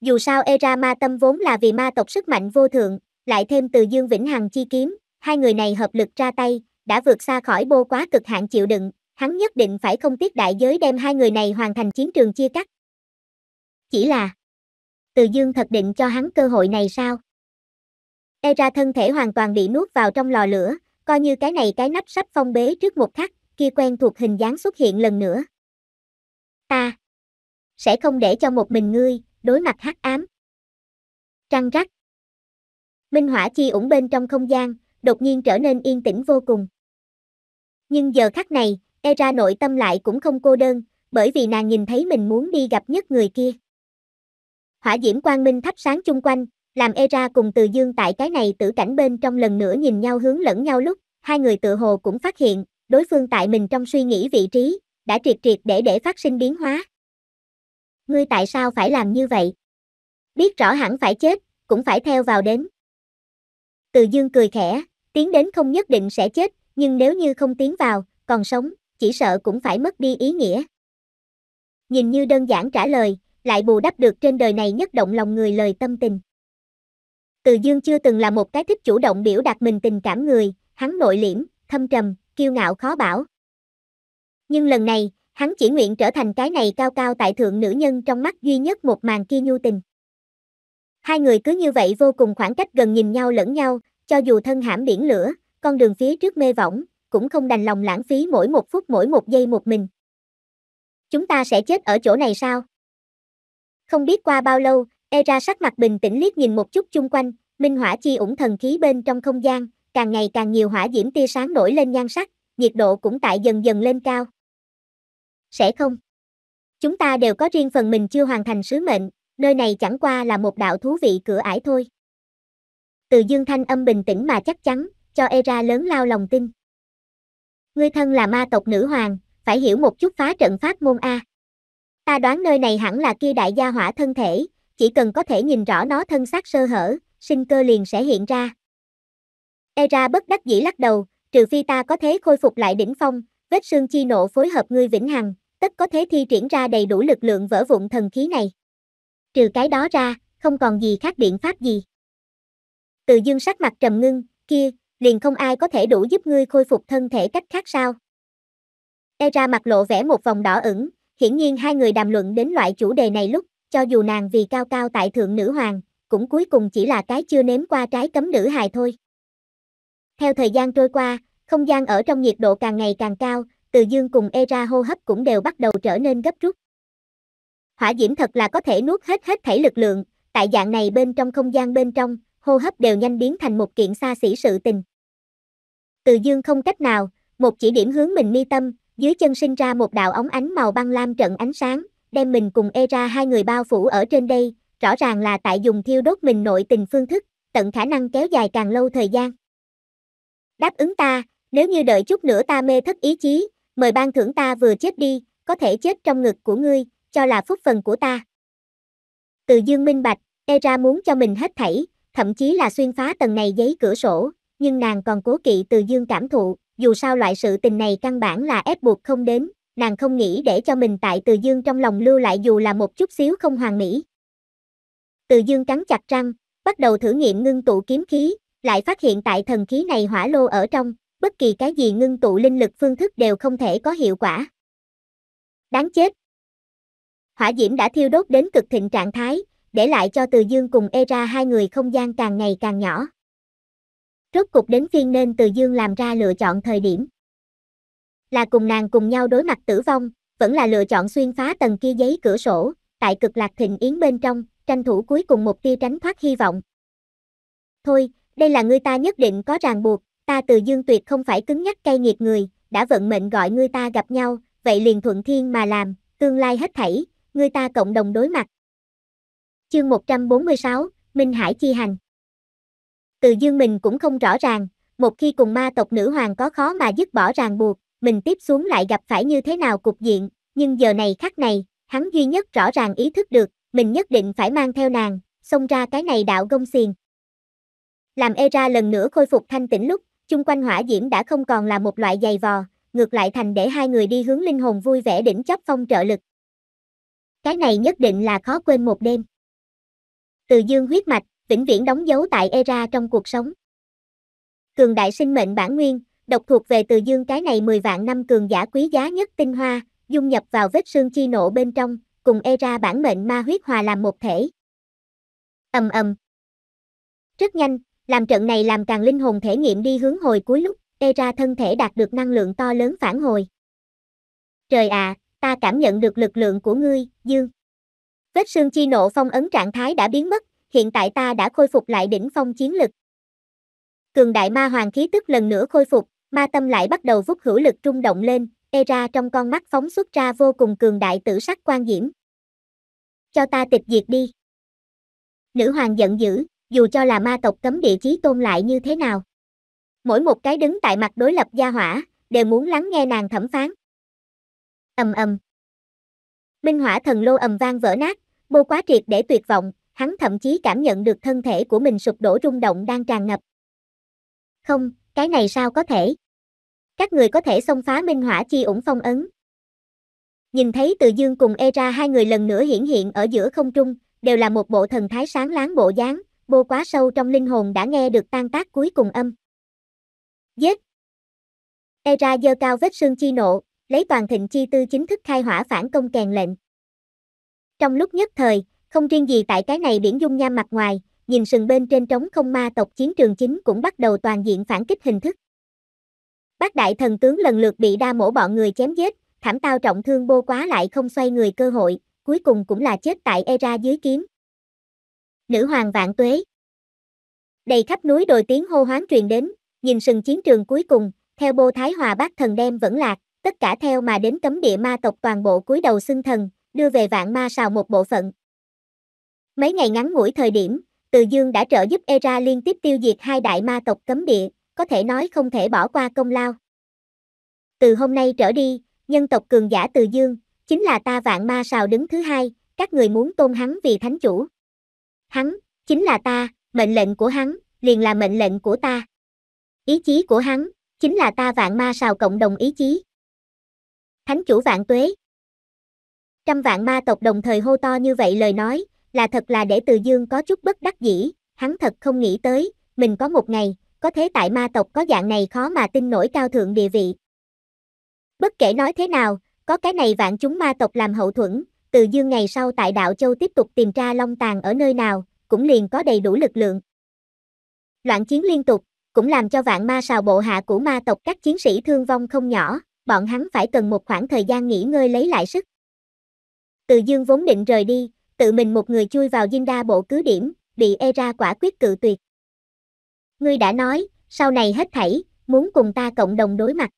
Dù sao Era ma tâm vốn là vì ma tộc sức mạnh vô thượng, lại thêm từ Dương Vĩnh Hằng chi kiếm, hai người này hợp lực ra tay, đã vượt xa khỏi bô quá cực hạn chịu đựng, hắn nhất định phải không tiếc đại giới đem hai người này hoàn thành chiến trường chia cắt. Chỉ là, từ Dương thật định cho hắn cơ hội này sao? Era thân thể hoàn toàn bị nuốt vào trong lò lửa, coi như cái này cái nắp sắp phong bế trước một khắc, kia quen thuộc hình dáng xuất hiện lần nữa. Ta sẽ không để cho một mình ngươi đối mặt hắc ám. Trăng rắc. Minh hỏa chi ủng bên trong không gian, đột nhiên trở nên yên tĩnh vô cùng. Nhưng giờ khắc này, e ra nội tâm lại cũng không cô đơn, bởi vì nàng nhìn thấy mình muốn đi gặp nhất người kia. Hỏa diễm quang minh thắp sáng chung quanh, làm Era cùng Từ Dương tại cái này tử cảnh bên trong lần nữa nhìn nhau hướng lẫn nhau lúc, hai người tự hồ cũng phát hiện, đối phương tại mình trong suy nghĩ vị trí, đã triệt triệt để để phát sinh biến hóa. Ngươi tại sao phải làm như vậy? Biết rõ hẳn phải chết, cũng phải theo vào đến. Từ Dương cười khẽ, tiến đến không nhất định sẽ chết, nhưng nếu như không tiến vào, còn sống, chỉ sợ cũng phải mất đi ý nghĩa. Nhìn như đơn giản trả lời, lại bù đắp được trên đời này nhất động lòng người lời tâm tình. Từ Dương chưa từng là một cái thích chủ động biểu đạt mình tình cảm người, hắn nội liễm, thâm trầm, kiêu ngạo khó bảo. Nhưng lần này, hắn chỉ nguyện trở thành cái này cao cao tại thượng nữ nhân trong mắt duy nhất một màn kia nhu tình. Hai người cứ như vậy vô cùng khoảng cách gần nhìn nhau lẫn nhau, cho dù thân hãm biển lửa, con đường phía trước mê võng, cũng không đành lòng lãng phí mỗi một phút mỗi một giây một mình. Chúng ta sẽ chết ở chỗ này sao? Không biết qua bao lâu, Era sắc mặt bình tĩnh liếc nhìn một chút chung quanh, minh hỏa chi ủng thần khí bên trong không gian, càng ngày càng nhiều hỏa diễm tia sáng nổi lên nhan sắc, nhiệt độ cũng tại dần dần lên cao. Sẽ không? Chúng ta đều có riêng phần mình chưa hoàn thành sứ mệnh, nơi này chẳng qua là một đạo thú vị cửa ải thôi. Từ dương thanh âm bình tĩnh mà chắc chắn, cho Era lớn lao lòng tin. Ngươi thân là ma tộc nữ hoàng, phải hiểu một chút phá trận pháp môn A. Ta đoán nơi này hẳn là kia đại gia hỏa thân thể, chỉ cần có thể nhìn rõ nó thân xác sơ hở, sinh cơ liền sẽ hiện ra. Era bất đắc dĩ lắc đầu, trừ phi ta có thế khôi phục lại đỉnh phong, vết xương chi nộ phối hợp ngươi vĩnh hằng, tất có thế thi triển ra đầy đủ lực lượng vỡ vụn thần khí này. Trừ cái đó ra, không còn gì khác biện pháp gì. Từ dương sắc mặt trầm ngưng, kia, liền không ai có thể đủ giúp ngươi khôi phục thân thể cách khác sao. Era mặt lộ vẻ một vòng đỏ ửng, hiển nhiên hai người đàm luận đến loại chủ đề này lúc, cho dù nàng vì cao cao tại thượng nữ hoàng, cũng cuối cùng chỉ là cái chưa nếm qua trái cấm nữ hài thôi. Theo thời gian trôi qua, không gian ở trong nhiệt độ càng ngày càng cao, từ dương cùng Era hô hấp cũng đều bắt đầu trở nên gấp rút. Hỏa diễm thật là có thể nuốt hết hết thể lực lượng, tại dạng này bên trong không gian bên trong, hô hấp đều nhanh biến thành một kiện xa xỉ sự tình. Từ dương không cách nào, một chỉ điểm hướng mình mi tâm, dưới chân sinh ra một đạo ống ánh màu băng lam trận ánh sáng, đem mình cùng Era hai người bao phủ ở trên đây, rõ ràng là tại dùng thiêu đốt mình nội tình phương thức, tận khả năng kéo dài càng lâu thời gian. Đáp ứng ta, nếu như đợi chút nữa ta mê thất ý chí, mời ban thưởng ta vừa chết đi, có thể chết trong ngực của ngươi, cho là phúc phần của ta. Từ dương minh bạch, Era muốn cho mình hết thảy, thậm chí là xuyên phá tầng này giấy cửa sổ, nhưng nàng còn cố kỵ từ dương cảm thụ, dù sao loại sự tình này căn bản là ép buộc không đến, nàng không nghĩ để cho mình tại Từ Dương trong lòng lưu lại dù là một chút xíu không hoàn mỹ. Từ Dương cắn chặt răng, bắt đầu thử nghiệm ngưng tụ kiếm khí, lại phát hiện tại thần khí này hỏa lô ở trong, bất kỳ cái gì ngưng tụ linh lực phương thức đều không thể có hiệu quả. Đáng chết. Hỏa diễm đã thiêu đốt đến cực thịnh trạng thái, để lại cho Từ Dương cùng Era hai người không gian càng ngày càng nhỏ. Rốt cục đến phiên nên Từ Dương làm ra lựa chọn thời điểm là cùng nàng cùng nhau đối mặt tử vong, vẫn là lựa chọn xuyên phá tầng kia giấy cửa sổ, tại cực lạc thịnh yến bên trong, tranh thủ cuối cùng một tia tránh thoát hy vọng. Thôi, đây là ngươi ta nhất định có ràng buộc, ta từ dương tuyệt không phải cứng nhắc cay nghiệt người, đã vận mệnh gọi ngươi ta gặp nhau, vậy liền thuận thiên mà làm, tương lai hết thảy, ngươi ta cộng đồng đối mặt. Chương 146, Minh Hải Chi Hành Từ dương mình cũng không rõ ràng, một khi cùng ma tộc nữ hoàng có khó mà dứt bỏ ràng buộc, mình tiếp xuống lại gặp phải như thế nào cục diện, nhưng giờ này khắc này, hắn duy nhất rõ ràng ý thức được, mình nhất định phải mang theo nàng, xông ra cái này đạo gông xiềng Làm Era lần nữa khôi phục thanh tĩnh lúc, chung quanh hỏa diễm đã không còn là một loại dày vò, ngược lại thành để hai người đi hướng linh hồn vui vẻ đỉnh chóp phong trợ lực. Cái này nhất định là khó quên một đêm. Từ dương huyết mạch, vĩnh viễn đóng dấu tại Era trong cuộc sống. Cường đại sinh mệnh bản nguyên, độc thuộc về từ dương cái này 10 vạn năm cường giả quý giá nhất tinh hoa, dung nhập vào vết xương chi nộ bên trong, cùng e ra bản mệnh ma huyết hòa làm một thể. Ầm ầm. Rất nhanh, làm trận này làm càng linh hồn thể nghiệm đi hướng hồi cuối lúc, e ra thân thể đạt được năng lượng to lớn phản hồi. Trời ạ, à, ta cảm nhận được lực lượng của ngươi, Dương. Vết xương chi nộ phong ấn trạng thái đã biến mất, hiện tại ta đã khôi phục lại đỉnh phong chiến lực. Cường đại ma hoàng khí tức lần nữa khôi phục, ma tâm lại bắt đầu vút hữu lực trung động lên, E Ra trong con mắt phóng xuất ra vô cùng cường đại tử sắc quan diễm. Cho ta tịch diệt đi. Nữ hoàng giận dữ, dù cho là ma tộc cấm địa chí tôn lại như thế nào. Mỗi một cái đứng tại mặt đối lập gia hỏa, đều muốn lắng nghe nàng thẩm phán. ầm ầm. Minh hỏa thần lô ầm vang vỡ nát, bô quá triệt để tuyệt vọng, hắn thậm chí cảm nhận được thân thể của mình sụp đổ rung động đang tràn ngập. Không, cái này sao có thể? Các người có thể xông phá minh hỏa chi ủng phong ấn. Nhìn thấy từ dương cùng e ra hai người lần nữa hiển hiện ở giữa không trung, đều là một bộ thần thái sáng láng bộ dáng, bô quá sâu trong linh hồn đã nghe được tan tác cuối cùng âm. Giết! E ra dơ cao vết sương chi nộ, lấy toàn thịnh chi tư chính thức khai hỏa phản công kèn lệnh. Trong lúc nhất thời, không riêng gì tại cái này biển dung nham mặt ngoài, nhìn sừng bên trên trống không ma tộc chiến trường chính cũng bắt đầu toàn diện phản kích hình thức. Bác đại thần tướng lần lượt bị đa mổ bọn người chém giết, thảm tao trọng thương bô quá lại không xoay người cơ hội, cuối cùng cũng là chết tại Era dưới kiếm. Nữ hoàng vạn tuế Đầy khắp núi đồi tiếng hô hoán truyền đến, nhìn sừng chiến trường cuối cùng, theo bô thái hòa bác thần đem vẫn lạc, tất cả theo mà đến cấm địa ma tộc toàn bộ cúi đầu xưng thần, đưa về vạn ma sào một bộ phận. Mấy ngày ngắn ngủi thời điểm, từ Dương đã trợ giúp Era liên tiếp tiêu diệt hai đại ma tộc cấm địa, có thể nói không thể bỏ qua công lao. Từ hôm nay trở đi, nhân tộc cường giả Từ Dương, chính là ta vạn ma sào đứng thứ hai, các người muốn tôn hắn vì thánh chủ. Hắn, chính là ta, mệnh lệnh của hắn, liền là mệnh lệnh của ta. Ý chí của hắn, chính là ta vạn ma sào cộng đồng ý chí. Thánh chủ vạn tuế. Trăm vạn ma tộc đồng thời hô to như vậy lời nói, là thật là để Từ Dương có chút bất đắc dĩ, hắn thật không nghĩ tới, mình có một ngày, có thế tại ma tộc có dạng này khó mà tin nổi cao thượng địa vị. Bất kể nói thế nào, có cái này vạn chúng ma tộc làm hậu thuẫn, Từ Dương ngày sau tại Đạo Châu tiếp tục tìm ra Long Tàng ở nơi nào, cũng liền có đầy đủ lực lượng. Loạn chiến liên tục, cũng làm cho vạn ma sào bộ hạ của ma tộc các chiến sĩ thương vong không nhỏ, bọn hắn phải cần một khoảng thời gian nghỉ ngơi lấy lại sức. Từ Dương vốn định rời đi, tự mình một người chui vào dinh đa bộ cứ điểm, bị Era quả quyết cự tuyệt. Ngươi đã nói, sau này hết thảy, muốn cùng ta cộng đồng đối mặt.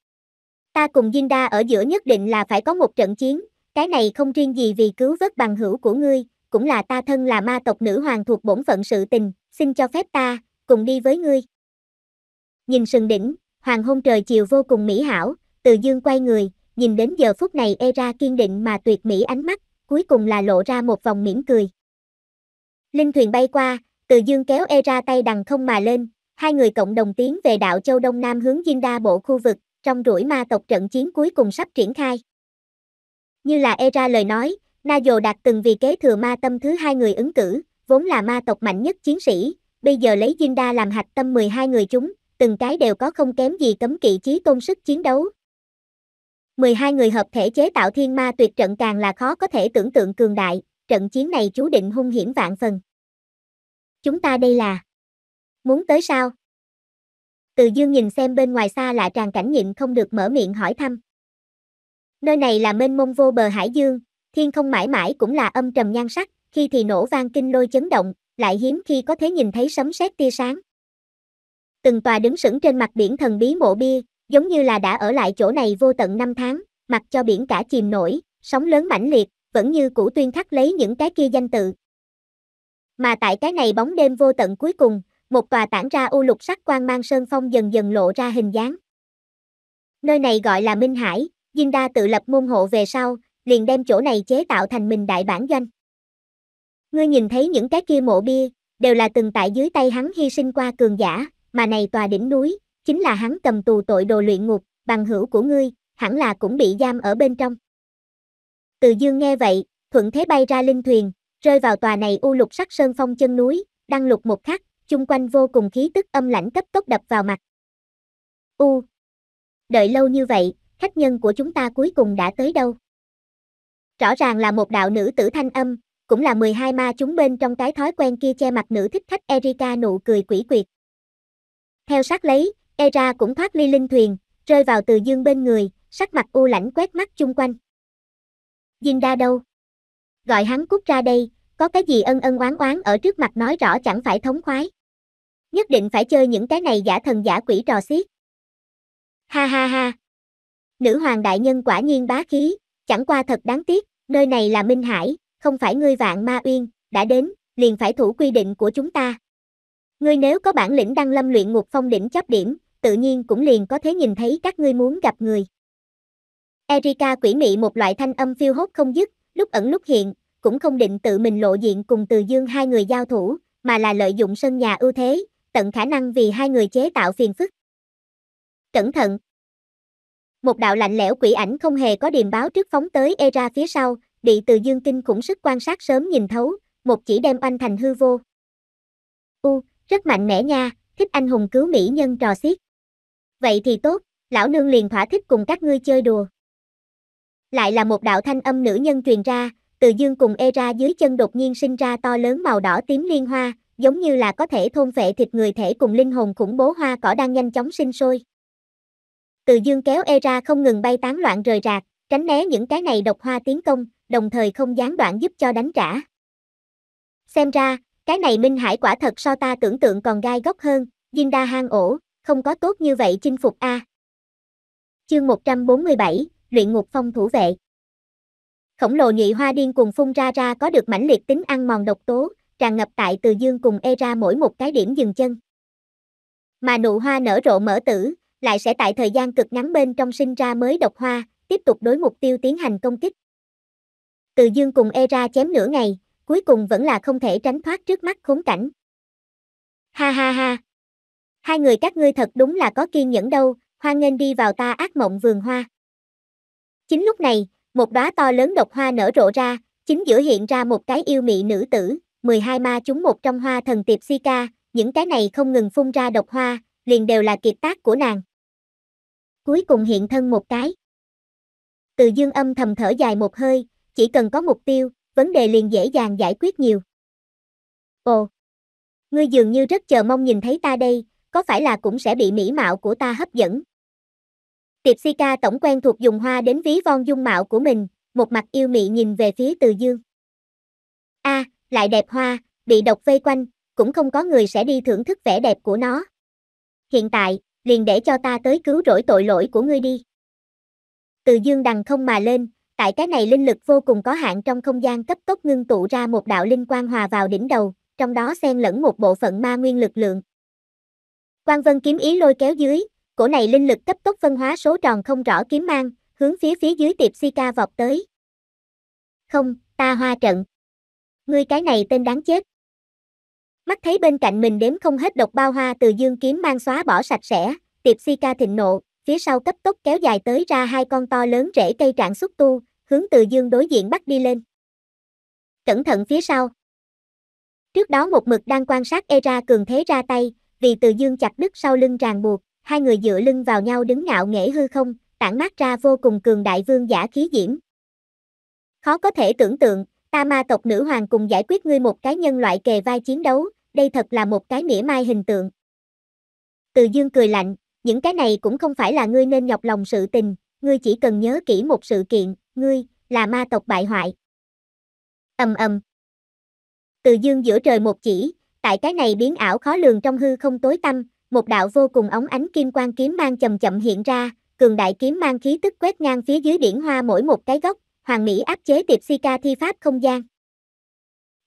Ta cùng dinh đa ở giữa nhất định là phải có một trận chiến, cái này không riêng gì vì cứu vớt bằng hữu của ngươi, cũng là ta thân là ma tộc nữ hoàng thuộc bổn phận sự tình, xin cho phép ta, cùng đi với ngươi. Nhìn sừng đỉnh, hoàng hôn trời chiều vô cùng mỹ hảo, từ dương quay người, nhìn đến giờ phút này Era kiên định mà tuyệt mỹ ánh mắt, cuối cùng là lộ ra một vòng mỉm cười. Linh thuyền bay qua, từ dương kéo e ra tay đằng không mà lên, hai người cộng đồng tiến về đạo châu Đông Nam hướng Diên Đa bộ khu vực, trong rủi ma tộc trận chiến cuối cùng sắp triển khai. Như là e ra lời nói, Na Dồ Đạt từng vì kế thừa ma tâm thứ hai người ứng cử, vốn là ma tộc mạnh nhất chiến sĩ, bây giờ lấy Diên Đa làm hạch tâm 12 người chúng, từng cái đều có không kém gì cấm kỵ chí tôn sức chiến đấu, 12 người hợp thể chế tạo thiên ma tuyệt trận càng là khó có thể tưởng tượng cường đại, trận chiến này chú định hung hiểm vạn phần. Chúng ta đây là... Muốn tới sao? Từ dương nhìn xem bên ngoài xa lạ tràn cảnh nhịn không được mở miệng hỏi thăm. Nơi này là mênh mông vô bờ hải dương, thiên không mãi mãi cũng là âm trầm nhan sắc, khi thì nổ vang kinh lôi chấn động, lại hiếm khi có thể nhìn thấy sấm sét tia sáng. Từng tòa đứng sững trên mặt biển thần bí mộ bia, Giống như là đã ở lại chỗ này vô tận năm tháng, mặc cho biển cả chìm nổi, sóng lớn mãnh liệt, vẫn như cũ tuyên khắc lấy những cái kia danh tự. Mà tại cái này bóng đêm vô tận cuối cùng, một tòa tản ra u lục sắc quang mang sơn phong dần dần lộ ra hình dáng. Nơi này gọi là Minh Hải, Dinh Đa tự lập môn hộ về sau, liền đem chỗ này chế tạo thành mình đại bản doanh. Ngươi nhìn thấy những cái kia mộ bia, đều là từng tại dưới tay hắn hy sinh qua cường giả, mà này tòa đỉnh núi, chính là hắn cầm tù tội đồ luyện ngục, bằng hữu của ngươi, hẳn là cũng bị giam ở bên trong. Từ dương nghe vậy, thuận thế bay ra linh thuyền, rơi vào tòa này u lục sắc sơn phong chân núi, đăng lục một khắc, chung quanh vô cùng khí tức âm lãnh cấp tốc đập vào mặt. U. Đợi lâu như vậy, khách nhân của chúng ta cuối cùng đã tới đâu? Rõ ràng là một đạo nữ tử thanh âm, cũng là 12 ma chúng bên trong cái thói quen kia che mặt nữ thích khách Erika nụ cười quỷ quyệt. Theo sát lấy, Era cũng thoát ly linh thuyền, rơi vào từ dương bên người, sắc mặt u lãnh quét mắt chung quanh. Diên đa đâu? Gọi hắn cút ra đây, có cái gì ân ân oán oán ở trước mặt nói rõ chẳng phải thống khoái. Nhất định phải chơi những cái này giả thần giả quỷ trò xiết. Ha ha ha. Nữ hoàng đại nhân quả nhiên bá khí, chẳng qua thật đáng tiếc, nơi này là Minh Hải, không phải ngươi vạn ma uyên, đã đến, liền phải thủ quy định của chúng ta. Ngươi nếu có bản lĩnh đăng lâm luyện ngục phong đỉnh chấp điểm, tự nhiên cũng liền có thể nhìn thấy các ngươi muốn gặp người. Erika quỷ mị một loại thanh âm phiêu hốt không dứt, lúc ẩn lúc hiện, cũng không định tự mình lộ diện cùng từ dương hai người giao thủ, mà là lợi dụng sân nhà ưu thế, tận khả năng vì hai người chế tạo phiền phức. Cẩn thận! Một đạo lạnh lẽo quỷ ảnh không hề có điềm báo trước phóng tới Era phía sau, bị từ dương kinh khủng sức quan sát sớm nhìn thấu, một chỉ đem oanh thành hư vô. U, rất mạnh mẽ nha, thích anh hùng cứu mỹ nhân trò xiết. Vậy thì tốt, lão nương liền thỏa thích cùng các ngươi chơi đùa. Lại là một đạo thanh âm nữ nhân truyền ra, từ dương cùng e ra dưới chân đột nhiên sinh ra to lớn màu đỏ tím liên hoa, giống như là có thể thôn phệ thịt người thể cùng linh hồn khủng bố hoa cỏ đang nhanh chóng sinh sôi. Từ dương kéo e ra không ngừng bay tán loạn rời rạc, tránh né những cái này độc hoa tiến công, đồng thời không gián đoạn giúp cho đánh trả. Xem ra, cái này Minh Hải quả thật so ta tưởng tượng còn gai góc hơn, Dinh hang ổ, không có tốt như vậy chinh phục a. Chương 147, luyện ngục phong thủ vệ. Khổng lồ nhị hoa điên cùng phun ra ra có được mãnh liệt tính ăn mòn độc tố, tràn ngập tại từ dương cùng e ra mỗi một cái điểm dừng chân. Mà nụ hoa nở rộ mở tử, lại sẽ tại thời gian cực ngắn bên trong sinh ra mới độc hoa, tiếp tục đối mục tiêu tiến hành công kích. Từ dương cùng e ra chém nửa ngày, cuối cùng vẫn là không thể tránh thoát trước mắt khốn cảnh. Ha ha ha, hai người các ngươi thật đúng là có kiên nhẫn đâu, hoa nghênh đi vào ta ác mộng vườn hoa. Chính lúc này, một đóa to lớn độc hoa nở rộ ra, chính giữa hiện ra một cái yêu mị nữ tử, 12 ma chúng một trong hoa thần tiệp Sika, những cái này không ngừng phun ra độc hoa, liền đều là kiệt tác của nàng. Cuối cùng hiện thân một cái. Từ dương âm thầm thở dài một hơi, chỉ cần có mục tiêu, vấn đề liền dễ dàng giải quyết nhiều. Ồ! Ngươi dường như rất chờ mong nhìn thấy ta đây, có phải là cũng sẽ bị mỹ mạo của ta hấp dẫn? Tiệp Sika tổng quen thuộc dùng hoa đến ví von dung mạo của mình, một mặt yêu mị nhìn về phía từ dương. a à, lại đẹp hoa, bị độc vây quanh, cũng không có người sẽ đi thưởng thức vẻ đẹp của nó. Hiện tại, liền để cho ta tới cứu rỗi tội lỗi của ngươi đi. Từ dương đằng không mà lên, tại cái này linh lực vô cùng có hạn trong không gian cấp tốc ngưng tụ ra một đạo linh quang hòa vào đỉnh đầu, trong đó xen lẫn một bộ phận ma nguyên lực lượng. Quan Vân kiếm ý lôi kéo dưới, cổ này linh lực cấp tốc phân hóa số tròn không rõ kiếm mang, hướng phía phía dưới tiệp si ca vọt tới. Không, ta hoa trận. Ngươi cái này tên đáng chết. Mắt thấy bên cạnh mình đếm không hết độc bao hoa từ dương kiếm mang xóa bỏ sạch sẽ, tiệp si ca thịnh nộ, phía sau cấp tốc kéo dài tới ra hai con to lớn rễ cây trạng xúc tu, hướng từ dương đối diện bắt đi lên. Cẩn thận phía sau. Trước đó một mực đang quan sát Era cường thế ra tay, vì từ dương chặt đứt sau lưng ràng buộc, hai người dựa lưng vào nhau đứng ngạo nghễ hư không, tản mát ra vô cùng cường đại vương giả khí diễm. Khó có thể tưởng tượng, ta ma tộc nữ hoàng cùng giải quyết ngươi một cái nhân loại kề vai chiến đấu, đây thật là một cái mỉa mai hình tượng. Từ dương cười lạnh, những cái này cũng không phải là ngươi nên nhọc lòng sự tình, ngươi chỉ cần nhớ kỹ một sự kiện, ngươi, là ma tộc bại hoại. ầm ầm. Từ dương giữa trời một chỉ, tại cái này biến ảo khó lường trong hư không tối tăm, một đạo vô cùng ống ánh kim quang kiếm mang chậm chậm hiện ra, cường đại kiếm mang khí tức quét ngang phía dưới điển hoa mỗi một cái góc, hoàng mỹ áp chế tiệp si ca thi pháp không gian.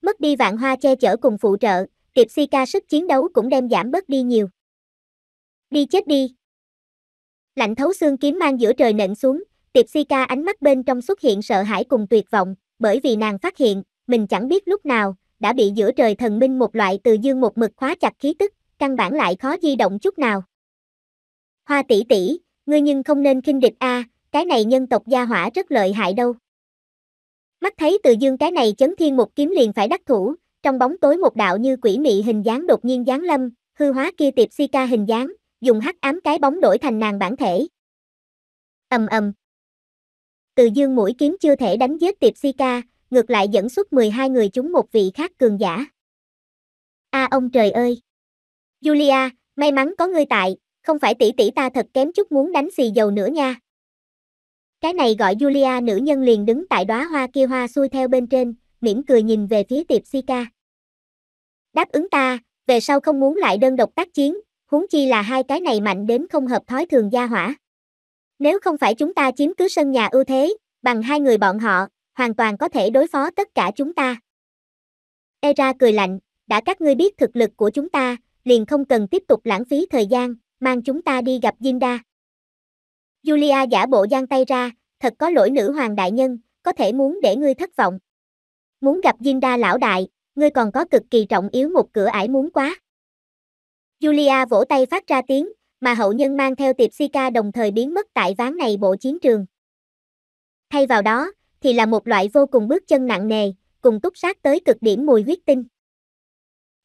Mất đi vạn hoa che chở cùng phụ trợ, tiệp si ca sức chiến đấu cũng đem giảm bớt đi nhiều. Đi chết đi. Lạnh thấu xương kiếm mang giữa trời nện xuống, tiệp si ca ánh mắt bên trong xuất hiện sợ hãi cùng tuyệt vọng, bởi vì nàng phát hiện, mình chẳng biết lúc nào, đã bị giữa trời thần minh một loại từ dương một mực khóa chặt khí tức, căn bản lại khó di động chút nào. Hoa tỷ tỷ, ngươi nhưng không nên khinh địch a, à, cái này nhân tộc gia hỏa rất lợi hại đâu. Mắt thấy từ dương cái này chấn thiên một kiếm liền phải đắc thủ, trong bóng tối một đạo như quỷ mị hình dáng đột nhiên giáng lâm, hư hóa kia tiệp si ca hình dáng, dùng hắc ám cái bóng đổi thành nàng bản thể. ầm ầm. Từ dương mũi kiếm chưa thể đánh giết tiệp si ca, ngược lại dẫn xuất 12 người chúng một vị khác cường giả. A à ông trời ơi! Julia, may mắn có ngươi tại, không phải tỷ tỷ ta thật kém chút muốn đánh xì dầu nữa nha. Cái này gọi Julia nữ nhân liền đứng tại đóa hoa kia hoa xuôi theo bên trên, mỉm cười nhìn về phía tiệp Sika. Đáp ứng ta, về sau không muốn lại đơn độc tác chiến, huống chi là hai cái này mạnh đến không hợp thói thường gia hỏa. Nếu không phải chúng ta chiếm cứ sân nhà ưu thế, bằng hai người bọn họ, hoàn toàn có thể đối phó tất cả chúng ta. Era cười lạnh, đã các ngươi biết thực lực của chúng ta, liền không cần tiếp tục lãng phí thời gian, mang chúng ta đi gặp Zinda. Julia giả bộ giang tay ra, thật có lỗi nữ hoàng đại nhân, có thể muốn để ngươi thất vọng. Muốn gặp Zinda lão đại, ngươi còn có cực kỳ trọng yếu một cửa ải muốn quá. Julia vỗ tay phát ra tiếng, mà hậu nhân mang theo tiệp Sika đồng thời biến mất tại ván này bộ chiến trường. Thay vào đó, thì là một loại vô cùng bước chân nặng nề, cùng túc sát tới cực điểm mùi huyết tinh.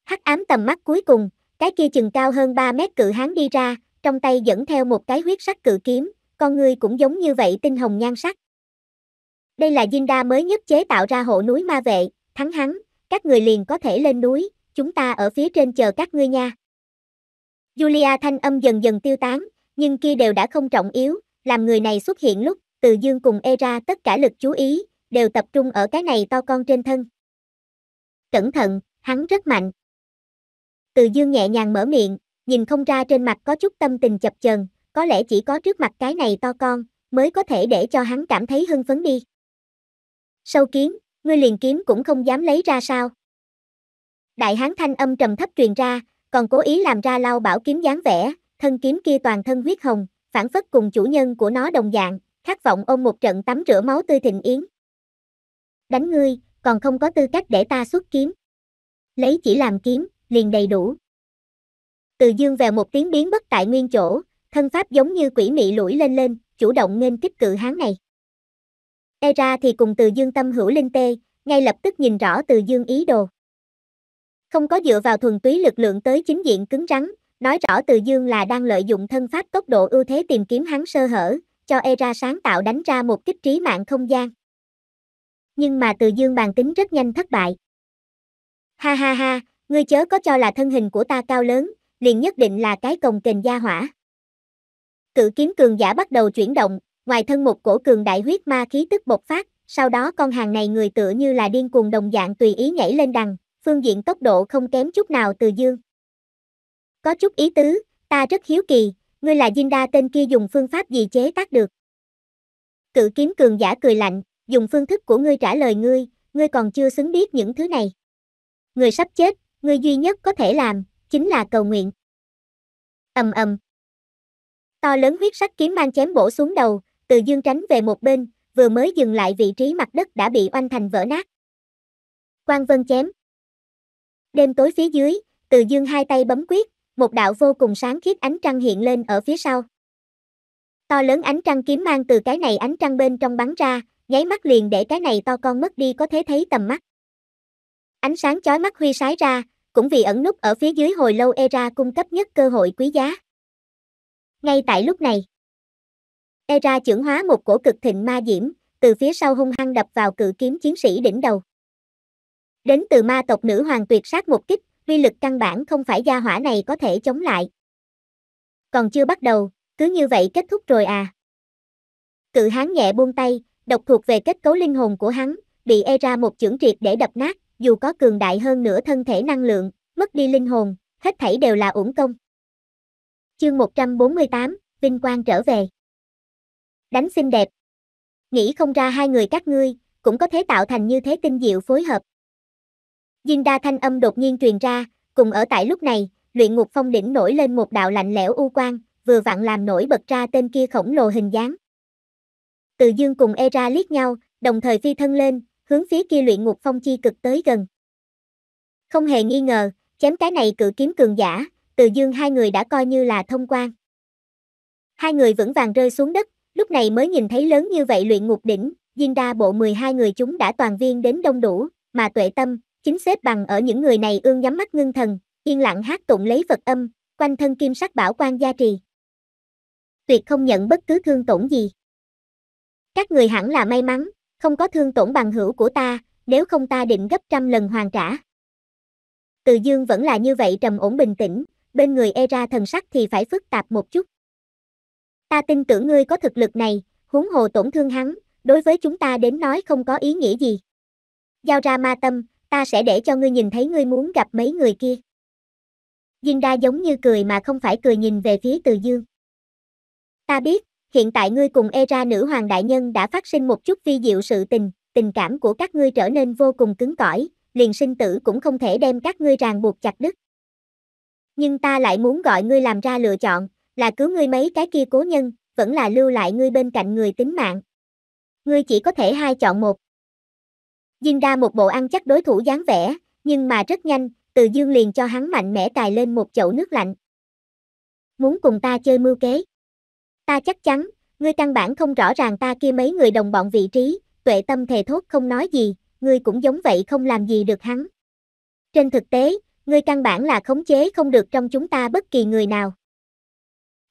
Hắc ám tầm mắt cuối cùng, cái kia chừng cao hơn 3 mét cự hán đi ra, trong tay dẫn theo một cái huyết sắc cự kiếm, con người cũng giống như vậy tinh hồng nhan sắc. Đây là Jinda mới nhất chế tạo ra hộ núi ma vệ, thắng hắn, các người liền có thể lên núi, chúng ta ở phía trên chờ các ngươi nha. Julia thanh âm dần dần tiêu tán, nhưng kia đều đã không trọng yếu, làm người này xuất hiện lúc, từ Dương cùng Era tất cả lực chú ý, đều tập trung ở cái này to con trên thân. Cẩn thận, hắn rất mạnh. Từ Dương nhẹ nhàng mở miệng, nhìn không ra trên mặt có chút tâm tình chập chờn, có lẽ chỉ có trước mặt cái này to con, mới có thể để cho hắn cảm thấy hưng phấn đi. Sâu kiến, ngươi liền kiếm cũng không dám lấy ra sao. Đại hán thanh âm trầm thấp truyền ra, còn cố ý làm ra lau bảo kiếm dáng vẻ, thân kiếm kia toàn thân huyết hồng, phản phất cùng chủ nhân của nó đồng dạng, khát vọng ôm một trận tắm rửa máu tươi thịnh yến. Đánh ngươi, còn không có tư cách để ta xuất kiếm. Lấy chỉ làm kiếm, liền đầy đủ. Từ dương về một tiếng biến bất tại nguyên chỗ, thân pháp giống như quỷ mị lũi lên lên, chủ động nên kích cự hán này. E ra thì cùng từ dương tâm hữu linh tê, ngay lập tức nhìn rõ từ dương ý đồ. Không có dựa vào thuần túy lực lượng tới chính diện cứng rắn, nói rõ từ dương là đang lợi dụng thân pháp tốc độ ưu thế tìm kiếm hắn sơ hở, cho ERA sáng tạo đánh ra một kích trí mạng không gian. Nhưng mà từ dương bàn tính rất nhanh thất bại. Ha ha ha, ngươi chớ có cho là thân hình của ta cao lớn, liền nhất định là cái cồng kềnh gia hỏa. Cự kiếm cường giả bắt đầu chuyển động, ngoài thân một cổ cường đại huyết ma khí tức bộc phát, sau đó con hàng này người tựa như là điên cuồng đồng dạng tùy ý nhảy lên đằng, phương diện tốc độ không kém chút nào từ dương. Có chút ý tứ, ta rất hiếu kỳ, ngươi là Jinda tên kia dùng phương pháp gì chế tác được. Cự kiếm cường giả cười lạnh, dùng phương thức của ngươi trả lời ngươi, ngươi còn chưa xứng biết những thứ này. Ngươi sắp chết, ngươi duy nhất có thể làm, chính là cầu nguyện. ầm ầm. To lớn huyết sắc kiếm mang chém bổ xuống đầu, từ dương tránh về một bên, vừa mới dừng lại vị trí mặt đất đã bị oanh thành vỡ nát. Quang Vân chém. Đêm tối phía dưới, từ dương hai tay bấm quyết, một đạo vô cùng sáng khiết ánh trăng hiện lên ở phía sau. To lớn ánh trăng kiếm mang từ cái này ánh trăng bên trong bắn ra, nháy mắt liền để cái này to con mất đi có thể thấy tầm mắt. Ánh sáng chói mắt huy sái ra, cũng vì ẩn nút ở phía dưới hồi lâu Era cung cấp nhất cơ hội quý giá. Ngay tại lúc này, Era trưởng hóa một cổ cực thịnh ma diễm, từ phía sau hung hăng đập vào cự kiếm chiến sĩ đỉnh đầu. Đến từ ma tộc nữ hoàng tuyệt sát một kích, uy lực căn bản không phải gia hỏa này có thể chống lại. Còn chưa bắt đầu, cứ như vậy kết thúc rồi à. Cự hán nhẹ buông tay, độc thuộc về kết cấu linh hồn của hắn, bị e ra một chưởng triệt để đập nát, dù có cường đại hơn nửa thân thể năng lượng, mất đi linh hồn, hết thảy đều là uổng công. Chương 148, Vinh Quang trở về. Đánh xinh đẹp. Nghĩ không ra hai người các ngươi, cũng có thể tạo thành như thế tinh diệu phối hợp. Dinh đa thanh âm đột nhiên truyền ra, cùng ở tại lúc này, luyện ngục phong đỉnh nổi lên một đạo lạnh lẽo u quang, vừa vặn làm nổi bật ra tên kia khổng lồ hình dáng. Từ dương cùng Era liếc nhau, đồng thời phi thân lên, hướng phía kia luyện ngục phong chi cực tới gần. Không hề nghi ngờ, chém cái này cự kiếm cường giả, từ dương hai người đã coi như là thông quan. Hai người vững vàng rơi xuống đất, lúc này mới nhìn thấy lớn như vậy luyện ngục đỉnh, Diên đa bộ 12 người chúng đã toàn viên đến đông đủ, mà tuệ tâm, chính xếp bằng ở những người này ương nhắm mắt ngưng thần, yên lặng hát tụng lấy Phật âm, quanh thân kim sắc bảo quan gia trì. Tuyệt không nhận bất cứ thương tổn gì. Các người hẳn là may mắn, không có thương tổn bằng hữu của ta, nếu không ta định gấp trăm lần hoàn trả. Từ dương vẫn là như vậy trầm ổn bình tĩnh, bên người e ra thần sắc thì phải phức tạp một chút. Ta tin tưởng ngươi có thực lực này, huống hồ tổn thương hắn, đối với chúng ta đến nói không có ý nghĩa gì. Giao ra ma tâm, ta sẽ để cho ngươi nhìn thấy ngươi muốn gặp mấy người kia. Diên đa giống như cười mà không phải cười nhìn về phía từ dương. Ta biết, hiện tại ngươi cùng Era nữ hoàng đại nhân đã phát sinh một chút vi diệu sự tình, tình cảm của các ngươi trở nên vô cùng cứng cỏi, liền sinh tử cũng không thể đem các ngươi ràng buộc chặt đứt. Nhưng ta lại muốn gọi ngươi làm ra lựa chọn, là cứu ngươi mấy cái kia cố nhân, vẫn là lưu lại ngươi bên cạnh người tính mạng. Ngươi chỉ có thể hai chọn một. Dinh ra một bộ ăn chắc đối thủ dáng vẻ, nhưng mà rất nhanh, từ dương liền cho hắn mạnh mẽ tài lên một chậu nước lạnh. Muốn cùng ta chơi mưu kế? Ta chắc chắn, ngươi căn bản không rõ ràng ta kia mấy người đồng bọn vị trí, tuệ tâm thề thốt không nói gì, ngươi cũng giống vậy không làm gì được hắn. Trên thực tế, ngươi căn bản là khống chế không được trong chúng ta bất kỳ người nào.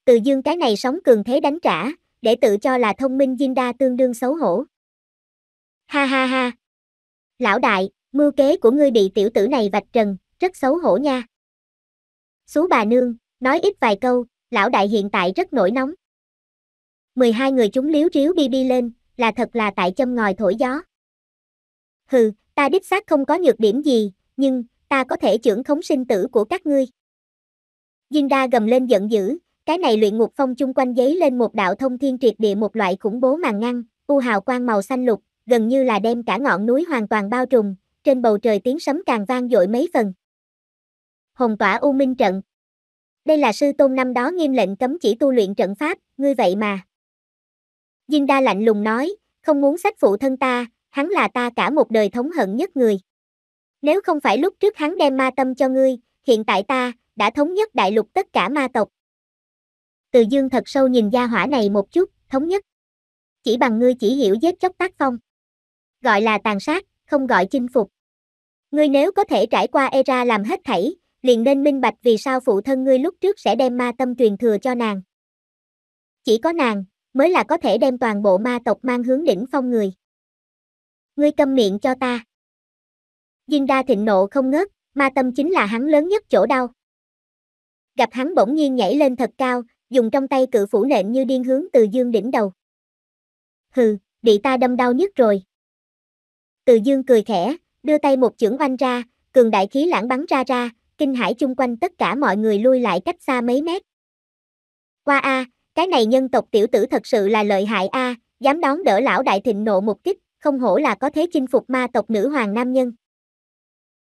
Từ dương cái này sống cường thế đánh trả, để tự cho là thông minh Dinh đa tương đương xấu hổ. Ha ha ha, Lão đại, mưu kế của ngươi bị tiểu tử này vạch trần, rất xấu hổ nha. Xú bà nương, nói ít vài câu, lão đại hiện tại rất nổi nóng. 12 người chúng liếu riếu bi bi lên, là thật là tại châm ngòi thổi gió. Hừ, ta đích xác không có nhược điểm gì, nhưng, ta có thể trưởng khống sinh tử của các ngươi. Diên đa gầm lên giận dữ, cái này luyện ngục phong chung quanh giấy lên một đạo thông thiên triệt địa một loại khủng bố màn ngăn, u hào quang màu xanh lục, gần như là đem cả ngọn núi hoàn toàn bao trùm, trên bầu trời tiếng sấm càng vang dội mấy phần. Hồng tỏa U Minh Trận Đây là sư tôn năm đó nghiêm lệnh cấm chỉ tu luyện trận pháp, ngươi vậy mà. Dinh Đa lạnh lùng nói, không muốn sách phụ thân ta, hắn là ta cả một đời thống hận nhất người. Nếu không phải lúc trước hắn đem ma tâm cho ngươi, hiện tại ta, đã thống nhất đại lục tất cả ma tộc. Từ dương thật sâu nhìn gia hỏa này một chút, thống nhất. Chỉ bằng ngươi chỉ hiểu giết chóc tác phong gọi là tàn sát, không gọi chinh phục. Ngươi nếu có thể trải qua Era làm hết thảy, liền nên minh bạch vì sao phụ thân ngươi lúc trước sẽ đem ma tâm truyền thừa cho nàng. Chỉ có nàng, mới là có thể đem toàn bộ ma tộc mang hướng đỉnh phong người. Ngươi câm miệng cho ta. Dinh đa thịnh nộ không ngớt, ma tâm chính là hắn lớn nhất chỗ đau. Gặp hắn bỗng nhiên nhảy lên thật cao, dùng trong tay cự phủ nện như điên hướng từ dương đỉnh đầu. Hừ, bị ta đâm đau nhất rồi. Từ dương cười khẽ, đưa tay một chưởng oanh ra, cường đại khí lãng bắn ra ra, kinh hải chung quanh tất cả mọi người lui lại cách xa mấy mét. Qua a, cái này nhân tộc tiểu tử thật sự là lợi hại a, dám đón đỡ lão đại thịnh nộ một kích, không hổ là có thế chinh phục ma tộc nữ hoàng nam nhân.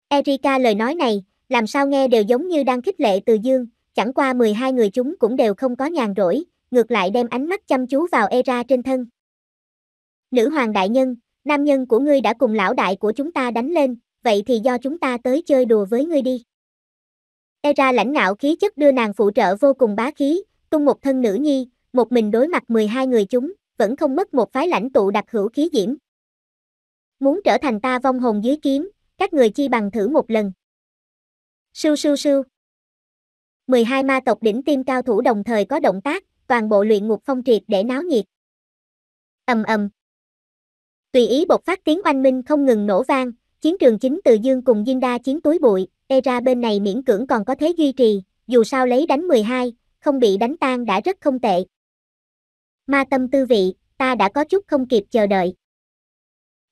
Erika lời nói này, làm sao nghe đều giống như đang khích lệ từ dương, chẳng qua 12 người chúng cũng đều không có nhàn rỗi, ngược lại đem ánh mắt chăm chú vào Era trên thân. Nữ hoàng đại nhân, nam nhân của ngươi đã cùng lão đại của chúng ta đánh lên, vậy thì do chúng ta tới chơi đùa với ngươi đi. Era lãnh ngạo khí chất đưa nàng phụ trợ vô cùng bá khí, tung một thân nữ nhi, một mình đối mặt 12 người chúng, vẫn không mất một phái lãnh tụ đặc hữu khí diễm. Muốn trở thành ta vong hồn dưới kiếm, các người chi bằng thử một lần. Sưu sưu sưu. 12 ma tộc đỉnh tiêm cao thủ đồng thời có động tác, toàn bộ luyện ngục phong triệt để náo nhiệt. Ầm ầm. Tùy ý bộc phát tiếng oanh minh không ngừng nổ vang, chiến trường chính từ Dương cùng Diên Đa chiến túi bụi, Era bên này miễn cưỡng còn có thế duy trì, dù sao lấy đánh 12, không bị đánh tan đã rất không tệ. Ma tâm tư vị, ta đã có chút không kịp chờ đợi.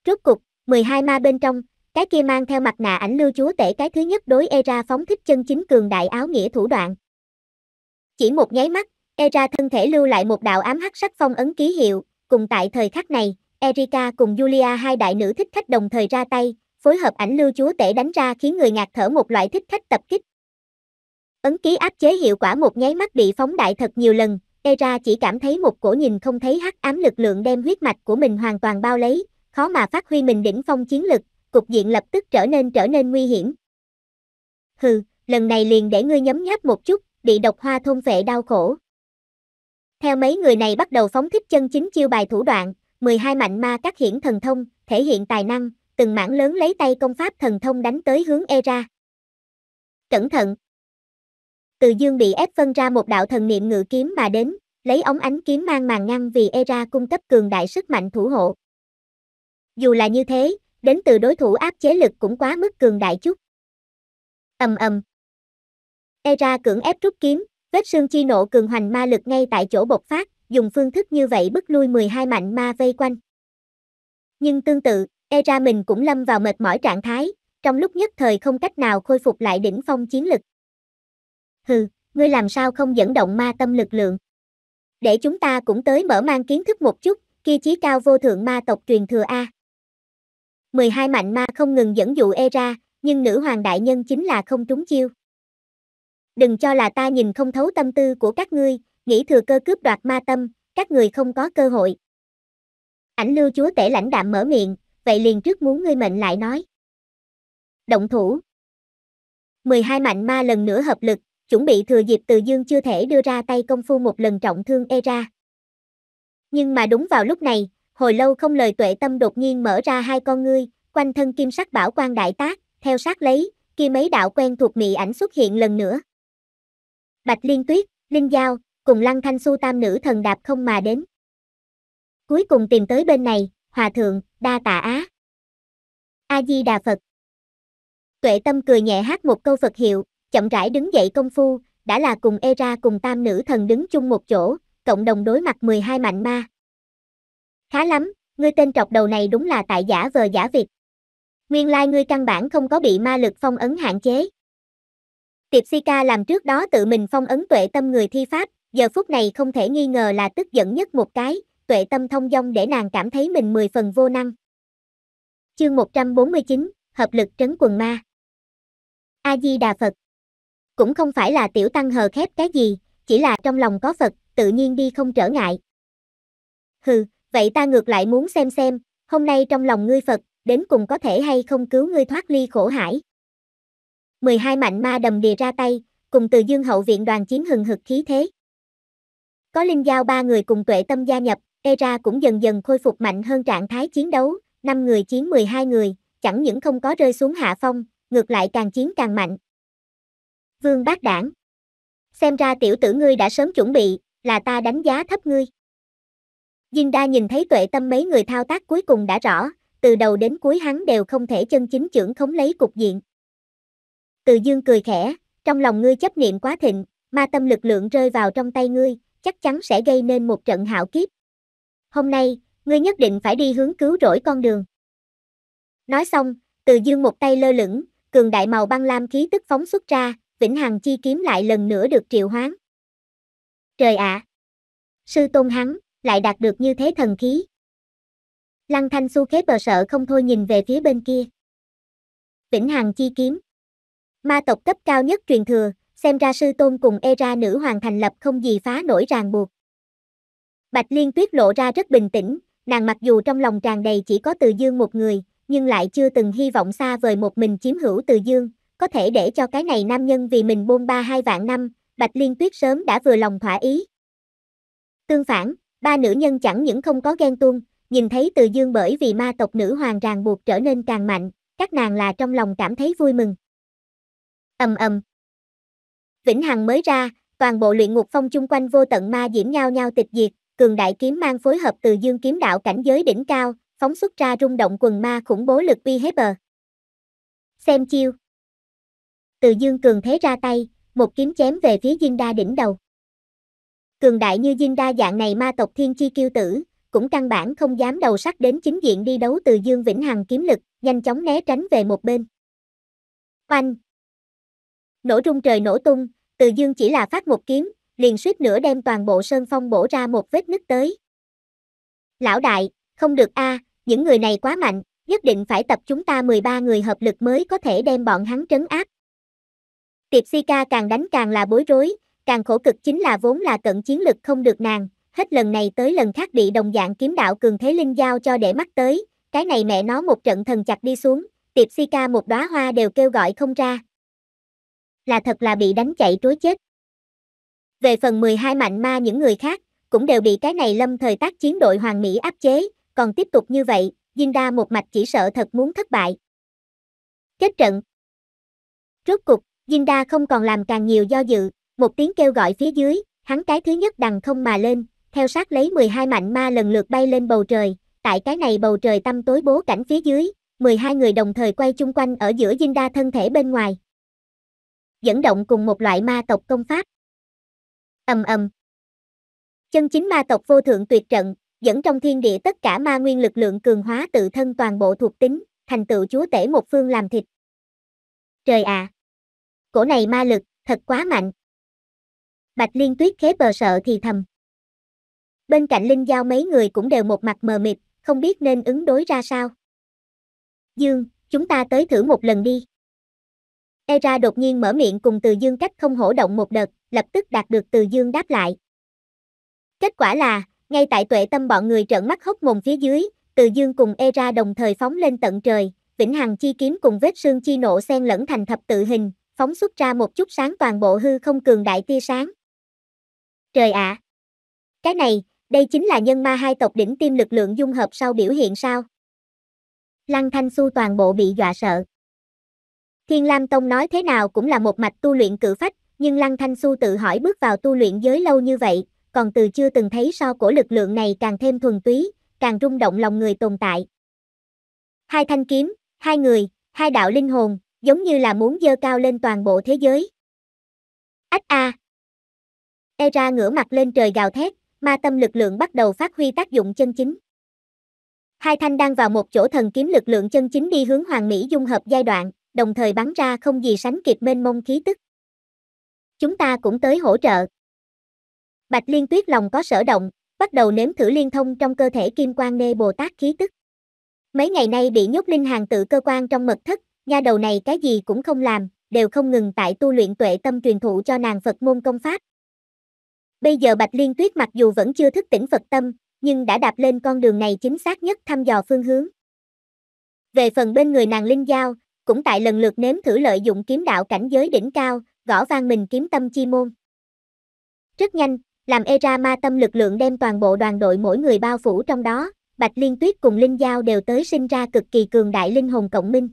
Rốt cục, 12 ma bên trong, cái kia mang theo mặt nạ ảnh lưu chúa tể cái thứ nhất đối Era phóng thích chân chính cường đại áo nghĩa thủ đoạn. Chỉ một nháy mắt, Era thân thể lưu lại một đạo ám hắc sắc phong ấn ký hiệu, cùng tại thời khắc này, Erika cùng Julia hai đại nữ thích khách đồng thời ra tay, phối hợp ảnh lưu chúa tể đánh ra khiến người ngạt thở một loại thích khách tập kích. Ấn ký áp chế hiệu quả một nháy mắt bị phóng đại thật nhiều lần, Era chỉ cảm thấy một cổ nhìn không thấy hắc ám lực lượng đem huyết mạch của mình hoàn toàn bao lấy, khó mà phát huy mình đỉnh phong chiến lực, cục diện lập tức trở nên trở nên nguy hiểm. Hừ, lần này liền để ngươi nhấm nháp một chút, bị độc hoa thôn vệ đau khổ. Theo mấy người này bắt đầu phóng thích chân chính chiêu bài thủ đoạn, 12 mạnh ma các hiển thần thông, thể hiện tài năng, từng mảng lớn lấy tay công pháp thần thông đánh tới hướng Era. Cẩn thận! Từ dương bị ép phân ra một đạo thần niệm ngự kiếm mà đến, lấy ống ánh kiếm mang màn ngăn vì Era cung cấp cường đại sức mạnh thủ hộ. Dù là như thế, đến từ đối thủ áp chế lực cũng quá mức cường đại chút. ầm ầm. Era cưỡng ép rút kiếm, vết xương chi nộ cường hoành ma lực ngay tại chỗ bộc phát, dùng phương thức như vậy bức lui 12 mạnh ma vây quanh. Nhưng tương tự, Era mình cũng lâm vào mệt mỏi trạng thái, trong lúc nhất thời không cách nào khôi phục lại đỉnh phong chiến lực. Hừ, ngươi làm sao không dẫn động ma tâm lực lượng? Để chúng ta cũng tới mở mang kiến thức một chút, kia chí cao vô thượng ma tộc truyền thừa A. 12 mạnh ma không ngừng dẫn dụ Era, nhưng nữ hoàng đại nhân chính là không trúng chiêu. Đừng cho là ta nhìn không thấu tâm tư của các ngươi, nghĩ thừa cơ cướp đoạt ma tâm, các người không có cơ hội. Ảnh lưu chúa tể lãnh đạm mở miệng, vậy liền trước muốn ngươi mệnh lại nói. Động thủ. 12 mạnh ma lần nữa hợp lực, chuẩn bị thừa dịp từ dương chưa thể đưa ra tay công phu một lần trọng thương e ra. Nhưng mà đúng vào lúc này, hồi lâu không lời tuệ tâm đột nhiên mở ra hai con ngươi, quanh thân kim sắc bảo quan đại tác, theo sát lấy, kia mấy đạo quen thuộc mị ảnh xuất hiện lần nữa. Bạch Liên Tuyết, Linh Giao, cùng Lăng Thanh su tam nữ thần đạp không mà đến. Cuối cùng tìm tới bên này, Hòa Thượng, Đa Tạ Á. A-di-đà Phật. Tuệ Tâm cười nhẹ hát một câu Phật hiệu, chậm rãi đứng dậy công phu, đã là cùng e ra cùng tam nữ thần đứng chung một chỗ, cộng đồng đối mặt 12 mạnh ma. Khá lắm, ngươi tên trọc đầu này đúng là tại giả vờ giả việc. Nguyên lai like ngươi căn bản không có bị ma lực phong ấn hạn chế. Tiệp Sika làm trước đó tự mình phong ấn tuệ tâm người thi pháp, giờ phút này không thể nghi ngờ là tức giận nhất một cái, tuệ tâm thông dong để nàng cảm thấy mình mười phần vô năng. Chương 149, Hợp lực trấn quần ma A-di-đà Phật Cũng không phải là tiểu tăng hờ khép cái gì, chỉ là trong lòng có Phật, tự nhiên đi không trở ngại. Hừ, vậy ta ngược lại muốn xem xem, hôm nay trong lòng ngươi Phật, đến cùng có thể hay không cứu ngươi thoát ly khổ hải. 12 mạnh ma đầm đìa ra tay, cùng từ dương hậu viện đoàn chiếm hừng hực khí thế. Có Linh Giao ba người cùng tuệ tâm gia nhập, ERA cũng dần dần khôi phục mạnh hơn trạng thái chiến đấu, 5 người chiến 12 người, chẳng những không có rơi xuống hạ phong, ngược lại càng chiến càng mạnh. Vương Bác Đảng Xem ra tiểu tử ngươi đã sớm chuẩn bị, là ta đánh giá thấp ngươi. Dinh đa nhìn thấy tuệ tâm mấy người thao tác cuối cùng đã rõ, từ đầu đến cuối hắn đều không thể chân chính trưởng khống lấy cục diện. Từ dương cười khẽ, trong lòng ngươi chấp niệm quá thịnh, ma tâm lực lượng rơi vào trong tay ngươi, chắc chắn sẽ gây nên một trận hạo kiếp. Hôm nay, ngươi nhất định phải đi hướng cứu rỗi con đường. Nói xong, Từ Dương một tay lơ lửng, cường đại màu băng lam khí tức phóng xuất ra, Vĩnh Hằng chi kiếm lại lần nữa được triệu hoán. Trời ạ! À! Sư tôn hắn, lại đạt được như thế thần khí. Lăng Thanh Xu khế bờ sợ không thôi nhìn về phía bên kia. Vĩnh Hằng chi kiếm. Ma tộc cấp cao nhất truyền thừa, xem ra sư tôn cùng era nữ hoàng thành lập không gì phá nổi ràng buộc. Bạch Liên Tuyết lộ ra rất bình tĩnh, nàng mặc dù trong lòng tràn đầy chỉ có Từ Dương một người, nhưng lại chưa từng hy vọng xa vời một mình chiếm hữu Từ Dương, có thể để cho cái này nam nhân vì mình bôn ba hai vạn năm, Bạch Liên Tuyết sớm đã vừa lòng thỏa ý. Tương phản, ba nữ nhân chẳng những không có ghen tuông, nhìn thấy Từ Dương bởi vì ma tộc nữ hoàng ràng buộc trở nên càng mạnh, các nàng là trong lòng cảm thấy vui mừng. Ầm ầm. Vĩnh Hằng mới ra, toàn bộ luyện ngục phong chung quanh vô tận ma diễm nhao nhau tịch diệt, cường đại kiếm mang phối hợp từ dương kiếm đạo cảnh giới đỉnh cao, phóng xuất ra rung động quần ma khủng bố lực uy hết bờ. Xem chiêu. Từ dương cường thế ra tay, một kiếm chém về phía Diên Đa đỉnh đầu. Cường đại như Diên Đa dạng này ma tộc thiên chi kiêu tử, cũng căn bản không dám đầu sắc đến chính diện đi đấu từ dương vĩnh hằng kiếm lực, nhanh chóng né tránh về một bên. Oanh! Nổ rung trời nổ tung, từ dương chỉ là phát một kiếm, liền suýt nữa đem toàn bộ sơn phong bổ ra một vết nứt tới. Lão đại, không được a, à, những người này quá mạnh, nhất định phải tập chúng ta 13 người hợp lực mới có thể đem bọn hắn trấn áp. Tiệp si ca càng đánh càng là bối rối, càng khổ cực chính là vốn là cận chiến lực không được nàng, hết lần này tới lần khác bị đồng dạng kiếm đạo cường thế linh giao cho để mắt tới, cái này mẹ nó một trận thần chặt đi xuống, tiệp si ca một đóa hoa đều kêu gọi không ra là thật là bị đánh chạy trối chết. Về phần 12 mạnh ma những người khác, cũng đều bị cái này lâm thời tác chiến đội hoàng Mỹ áp chế, còn tiếp tục như vậy, Diên Đa một mạch chỉ sợ thật muốn thất bại. Kết trận Rốt cục, Diên Đa không còn làm càng nhiều do dự, một tiếng kêu gọi phía dưới, hắn cái thứ nhất đằng không mà lên, theo sát lấy 12 mạnh ma lần lượt bay lên bầu trời, tại cái này bầu trời tăm tối bố cảnh phía dưới, 12 người đồng thời quay chung quanh ở giữa Diên Đa thân thể bên ngoài dẫn động cùng một loại ma tộc công pháp. Ầm ầm. Chân chính ma tộc vô thượng tuyệt trận, dẫn trong thiên địa tất cả ma nguyên lực lượng cường hóa tự thân toàn bộ thuộc tính, thành tựu chúa tể một phương làm thịt. Trời ạ! À. Cổ này ma lực, thật quá mạnh. Bạch liên tuyết khế bờ sợ thì thầm. Bên cạnh Linh Giao mấy người cũng đều một mặt mờ mịt, không biết nên ứng đối ra sao. Dương, chúng ta tới thử một lần đi. Era đột nhiên mở miệng cùng Từ Dương cách không hổ động một đợt, lập tức đạt được Từ Dương đáp lại. Kết quả là, ngay tại tuệ tâm bọn người trợn mắt hốc mồm phía dưới, Từ Dương cùng Era đồng thời phóng lên tận trời, vĩnh hằng chi kiếm cùng vết xương chi nộ xen lẫn thành thập tự hình, phóng xuất ra một chút sáng toàn bộ hư không cường đại tia sáng. Trời ạ! À. Cái này, đây chính là nhân ma hai tộc đỉnh tiêm lực lượng dung hợp sau biểu hiện sao? Lăng Thanh su toàn bộ bị dọa sợ. Thiên Lam Tông nói thế nào cũng là một mạch tu luyện cử phách, nhưng Lăng Thanh Xu tự hỏi bước vào tu luyện giới lâu như vậy, còn từ chưa từng thấy so của lực lượng này càng thêm thuần túy, càng rung động lòng người tồn tại. Hai thanh kiếm, hai người, hai đạo linh hồn, giống như là muốn dơ cao lên toàn bộ thế giới. Ách a! À. E Era ngửa mặt lên trời gào thét, ma tâm lực lượng bắt đầu phát huy tác dụng chân chính. Hai thanh đang vào một chỗ thần kiếm lực lượng chân chính đi hướng hoàng mỹ dung hợp giai đoạn đồng thời bắn ra không gì sánh kịp mênh mông khí tức. Chúng ta cũng tới hỗ trợ. Bạch Liên Tuyết lòng có sở động, bắt đầu nếm thử liên thông trong cơ thể Kim Quang Nê Bồ Tát khí tức. Mấy ngày nay bị nhốt linh hàng tự cơ quan trong mật thất, nha đầu này cái gì cũng không làm, đều không ngừng tại tu luyện tuệ tâm truyền thụ cho nàng Phật môn công pháp. Bây giờ Bạch Liên Tuyết mặc dù vẫn chưa thức tỉnh Phật tâm, nhưng đã đạp lên con đường này chính xác nhất thăm dò phương hướng. Về phần bên người nàng Linh Giao, cũng tại lần lượt nếm thử lợi dụng kiếm đạo cảnh giới đỉnh cao, gõ vang mình kiếm tâm chi môn. Rất nhanh, làm Era ma tâm lực lượng đem toàn bộ đoàn đội mỗi người bao phủ trong đó, Bạch Liên Tuyết cùng Linh Giao đều tới sinh ra cực kỳ cường đại linh hồn cộng minh.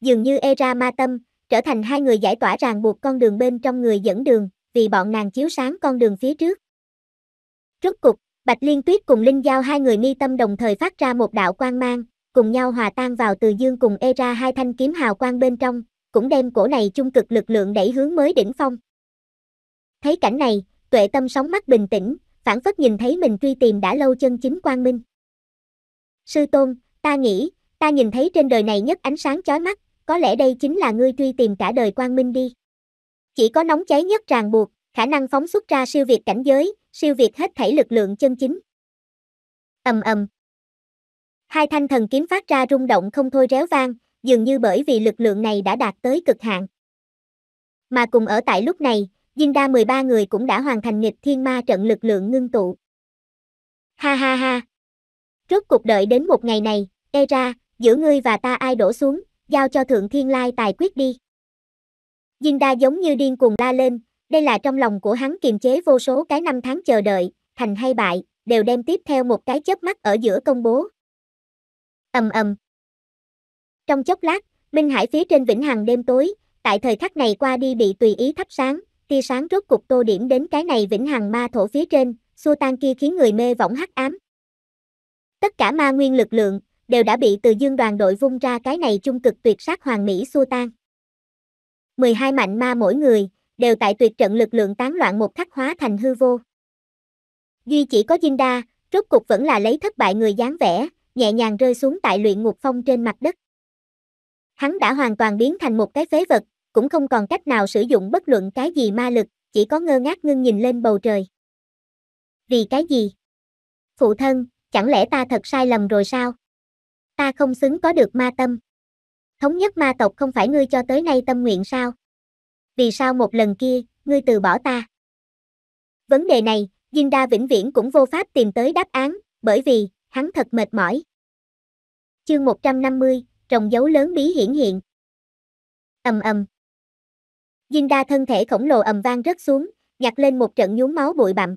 Dường như Era ma tâm, trở thành hai người giải tỏa ràng buộc con đường bên trong người dẫn đường, vì bọn nàng chiếu sáng con đường phía trước. Rốt cục, Bạch Liên Tuyết cùng Linh Giao hai người mi tâm đồng thời phát ra một đạo quang mang, cùng nhau hòa tan vào từ dương cùng e ra hai thanh kiếm hào quang bên trong, cũng đem cổ này chung cực lực lượng đẩy hướng mới đỉnh phong. Thấy cảnh này, tuệ tâm sóng mắt bình tĩnh, phản phất nhìn thấy mình truy tìm đã lâu chân chính quang minh. Sư tôn, ta nghĩ, ta nhìn thấy trên đời này nhất ánh sáng chói mắt, có lẽ đây chính là ngươi truy tìm cả đời quang minh đi. Chỉ có nóng cháy nhất ràng buộc, khả năng phóng xuất ra siêu việt cảnh giới, siêu việt hết thảy lực lượng chân chính. Ầm ầm, Hai thanh thần kiếm phát ra rung động không thôi réo vang, dường như bởi vì lực lượng này đã đạt tới cực hạn. Mà cùng ở tại lúc này, Dinh Đa 13 người cũng đã hoàn thành nghịch thiên ma trận lực lượng ngưng tụ. Ha ha ha! Rốt cuộc đợi đến một ngày này, e ra, giữa ngươi và ta ai đổ xuống, giao cho Thượng Thiên Lai tài quyết đi. Dinh Đa giống như điên cuồng la lên, đây là trong lòng của hắn kiềm chế vô số cái năm tháng chờ đợi, thành hay bại, đều đem tiếp theo một cái chớp mắt ở giữa công bố, ầm ầm. Trong chốc lát, Minh Hải phía trên vĩnh hằng đêm tối, tại thời khắc này qua đi bị tùy ý thắp sáng, tia sáng rốt cục tô điểm đến cái này vĩnh hằng ma thổ phía trên, xua tan kia khiến người mê võng hắc ám. Tất cả ma nguyên lực lượng đều đã bị từ dương đoàn đội vung ra cái này trung cực tuyệt sát hoàng mỹ xua tan. 12 mạnh ma mỗi người đều tại tuyệt trận lực lượng tán loạn một khắc hóa thành hư vô. Duy chỉ có Dinh Đa, rốt cục vẫn là lấy thất bại người dáng vẻ, nhẹ nhàng rơi xuống tại luyện ngục phong trên mặt đất. Hắn đã hoàn toàn biến thành một cái phế vật, cũng không còn cách nào sử dụng bất luận cái gì ma lực, chỉ có ngơ ngác ngưng nhìn lên bầu trời. Vì cái gì? Phụ thân, chẳng lẽ ta thật sai lầm rồi sao? Ta không xứng có được ma tâm. Thống nhất ma tộc không phải ngươi cho tới nay tâm nguyện sao? Vì sao một lần kia, ngươi từ bỏ ta? Vấn đề này, dinh Đa vĩnh viễn cũng vô pháp tìm tới đáp án, bởi vì, hắn thật mệt mỏi. Chương 150, trồng dấu lớn bí hiển hiện. Ầm ầm. Dinh đa thân thể khổng lồ ầm vang rớt xuống, nhặt lên một trận nhuốm máu bụi bặm.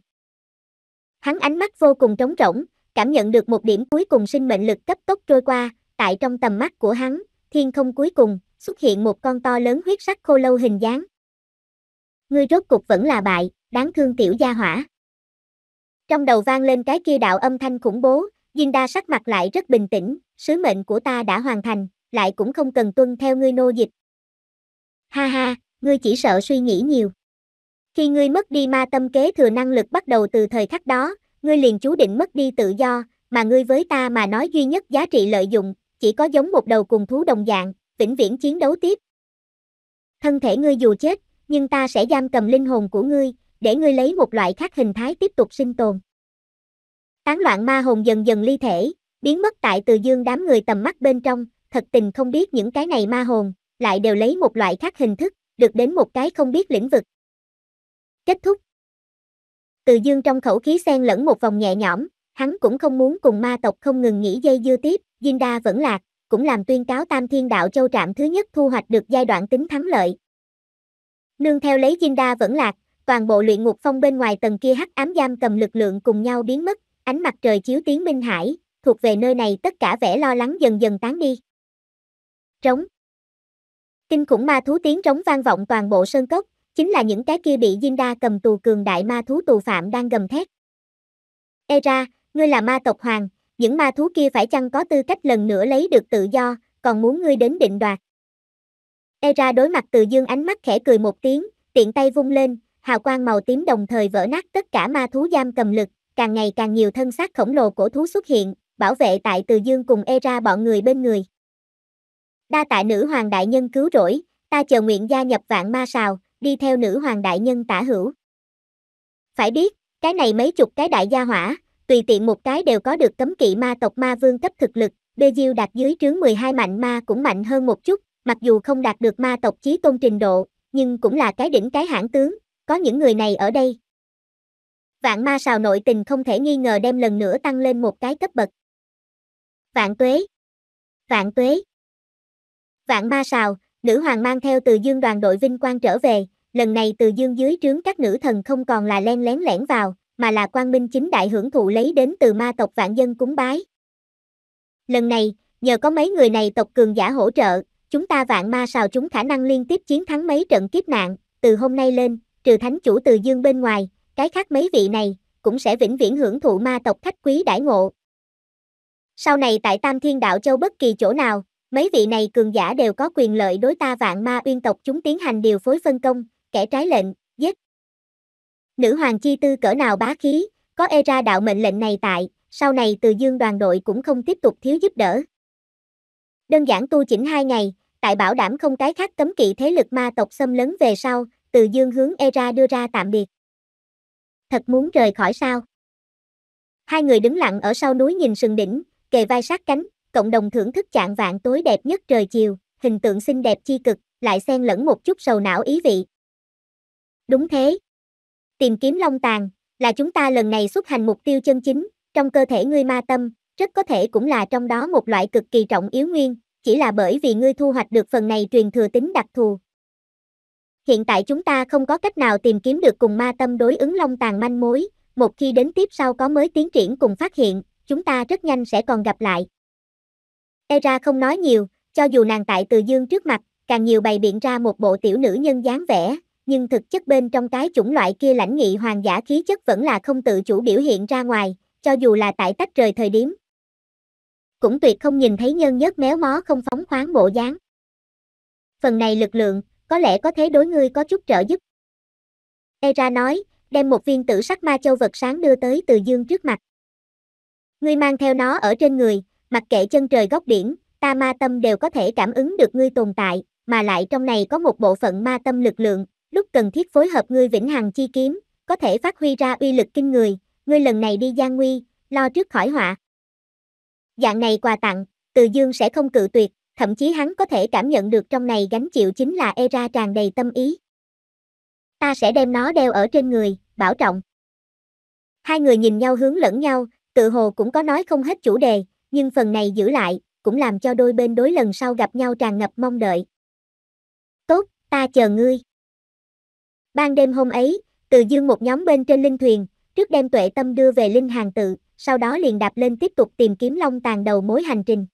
Hắn ánh mắt vô cùng trống rỗng, cảm nhận được một điểm cuối cùng sinh mệnh lực cấp tốc trôi qua, tại trong tầm mắt của hắn, thiên không cuối cùng, xuất hiện một con to lớn huyết sắc khô lâu hình dáng. Ngươi rốt cục vẫn là bại, đáng thương tiểu gia hỏa. Trong đầu vang lên cái kia đạo âm thanh khủng bố, Ginda sắc mặt lại rất bình tĩnh, sứ mệnh của ta đã hoàn thành, lại cũng không cần tuân theo ngươi nô dịch. Ha ha, ngươi chỉ sợ suy nghĩ nhiều. Khi ngươi mất đi ma tâm kế thừa năng lực bắt đầu từ thời khắc đó, ngươi liền chú định mất đi tự do, mà ngươi với ta mà nói duy nhất giá trị lợi dụng, chỉ có giống một đầu cùng thú đồng dạng, vĩnh viễn chiến đấu tiếp. Thân thể ngươi dù chết, nhưng ta sẽ giam cầm linh hồn của ngươi, để ngươi lấy một loại khác hình thái tiếp tục sinh tồn. Tán loạn ma hồn dần dần ly thể, biến mất tại từ dương đám người tầm mắt bên trong, thật tình không biết những cái này ma hồn, lại đều lấy một loại khác hình thức, được đến một cái không biết lĩnh vực. Kết thúc Từ dương trong khẩu khí xen lẫn một vòng nhẹ nhõm, hắn cũng không muốn cùng ma tộc không ngừng nghỉ dây dưa tiếp, Jinda vẫn lạc, cũng làm tuyên cáo Tam Thiên Đạo Châu trạm thứ nhất thu hoạch được giai đoạn tính thắng lợi. Nương theo lấy Jinda vẫn lạc, toàn bộ luyện ngục phong bên ngoài tầng kia hắc ám giam cầm lực lượng cùng nhau biến mất, ánh mặt trời chiếu tiếng Minh Hải, thuộc về nơi này tất cả vẻ lo lắng dần dần tán đi. Trống Kinh khủng ma thú tiếng trống vang vọng toàn bộ sơn cốc, chính là những cái kia bị Jinda cầm tù cường đại ma thú tù phạm đang gầm thét. era ngươi là ma tộc hoàng, những ma thú kia phải chăng có tư cách lần nữa lấy được tự do, còn muốn ngươi đến định đoạt. era đối mặt từ dương ánh mắt khẽ cười một tiếng, tiện tay vung lên, hào quang màu tím đồng thời vỡ nát tất cả ma thú giam cầm lực, càng ngày càng nhiều thân xác khổng lồ cổ thú xuất hiện, bảo vệ tại Từ Dương cùng Era bọn người bên người. Đa tạ nữ hoàng đại nhân cứu rỗi, ta chờ nguyện gia nhập vạn ma sào, đi theo nữ hoàng đại nhân tả hữu. Phải biết, cái này mấy chục cái đại gia hỏa, tùy tiện một cái đều có được cấm kỵ ma tộc ma vương cấp thực lực, bê diêu đạt dưới trướng 12 mạnh ma cũng mạnh hơn một chút, mặc dù không đạt được ma tộc chí tôn trình độ, nhưng cũng là cái đỉnh cái hãng tướng, có những người này ở đây, vạn ma sào nội tình không thể nghi ngờ đem lần nữa tăng lên một cái cấp bậc. Vạn tuế. Vạn tuế. Vạn ma sào, nữ hoàng mang theo từ dương đoàn đội vinh quang trở về, lần này từ dương dưới trướng các nữ thần không còn là len lén lẻn vào, mà là quang minh chính đại hưởng thụ lấy đến từ ma tộc vạn dân cúng bái. Lần này, nhờ có mấy người này tộc cường giả hỗ trợ, chúng ta vạn ma sào chúng khả năng liên tiếp chiến thắng mấy trận kiếp nạn, từ hôm nay lên, trừ thánh chủ từ dương bên ngoài, cái khác mấy vị này cũng sẽ vĩnh viễn hưởng thụ ma tộc khách quý đãi ngộ. Sau này tại Tam Thiên Đạo Châu bất kỳ chỗ nào, mấy vị này cường giả đều có quyền lợi đối ta vạn ma uyên tộc chúng tiến hành điều phối phân công, kẻ trái lệnh, giết. Nữ hoàng chi tư cỡ nào bá khí, có e ra đạo mệnh lệnh này tại, sau này từ dương đoàn đội cũng không tiếp tục thiếu giúp đỡ. Đơn giản tu chỉnh hai ngày, tại bảo đảm không cái khác cấm kỵ thế lực ma tộc xâm lấn về sau, từ dương hướng e ra đưa ra tạm biệt thật muốn rời khỏi sao? Hai người đứng lặng ở sau núi nhìn sừng đỉnh, kề vai sát cánh, cộng đồng thưởng thức trạng vạn tối đẹp nhất trời chiều, hình tượng xinh đẹp chi cực, lại xen lẫn một chút sầu não ý vị. Đúng thế. Tìm kiếm long tàn, là chúng ta lần này xuất hành mục tiêu chân chính, trong cơ thể ngươi ma tâm, rất có thể cũng là trong đó một loại cực kỳ trọng yếu nguyên, chỉ là bởi vì ngươi thu hoạch được phần này truyền thừa tính đặc thù, hiện tại chúng ta không có cách nào tìm kiếm được cùng ma tâm đối ứng long tàn manh mối, một khi đến tiếp sau có mới tiến triển cùng phát hiện, chúng ta rất nhanh sẽ còn gặp lại. Era không nói nhiều, cho dù nàng tại từ dương trước mặt, càng nhiều bày biện ra một bộ tiểu nữ nhân dáng vẻ, nhưng thực chất bên trong cái chủng loại kia lãnh nghị hoàng giả khí chất vẫn là không tự chủ biểu hiện ra ngoài, cho dù là tại tách trời thời điểm. Cũng tuyệt không nhìn thấy nhân nhất méo mó không phóng khoáng bộ dáng. Phần này lực lượng, có lẽ có thế đối ngươi có chút trợ giúp. Era nói, đem một viên tử sắc ma châu vật sáng đưa tới từ dương trước mặt. Ngươi mang theo nó ở trên người, mặc kệ chân trời góc biển, ta ma tâm đều có thể cảm ứng được ngươi tồn tại, mà lại trong này có một bộ phận ma tâm lực lượng, lúc cần thiết phối hợp ngươi vĩnh hằng chi kiếm, có thể phát huy ra uy lực kinh người, ngươi lần này đi gian nguy, lo trước khỏi họa. Dạng này quà tặng, Từ Dương sẽ không cự tuyệt, thậm chí hắn có thể cảm nhận được trong này gánh chịu chính là Era tràn đầy tâm ý. Ta sẽ đem nó đeo ở trên người, bảo trọng. Hai người nhìn nhau hướng lẫn nhau, tự hồ cũng có nói không hết chủ đề, nhưng phần này giữ lại, cũng làm cho đôi bên đối lần sau gặp nhau tràn ngập mong đợi. Tốt, ta chờ ngươi. Ban đêm hôm ấy, từ dương một nhóm bên trên linh thuyền, trước đem tuệ tâm đưa về linh hàng tự, sau đó liền đạp lên tiếp tục tìm kiếm long tàn đầu mối hành trình.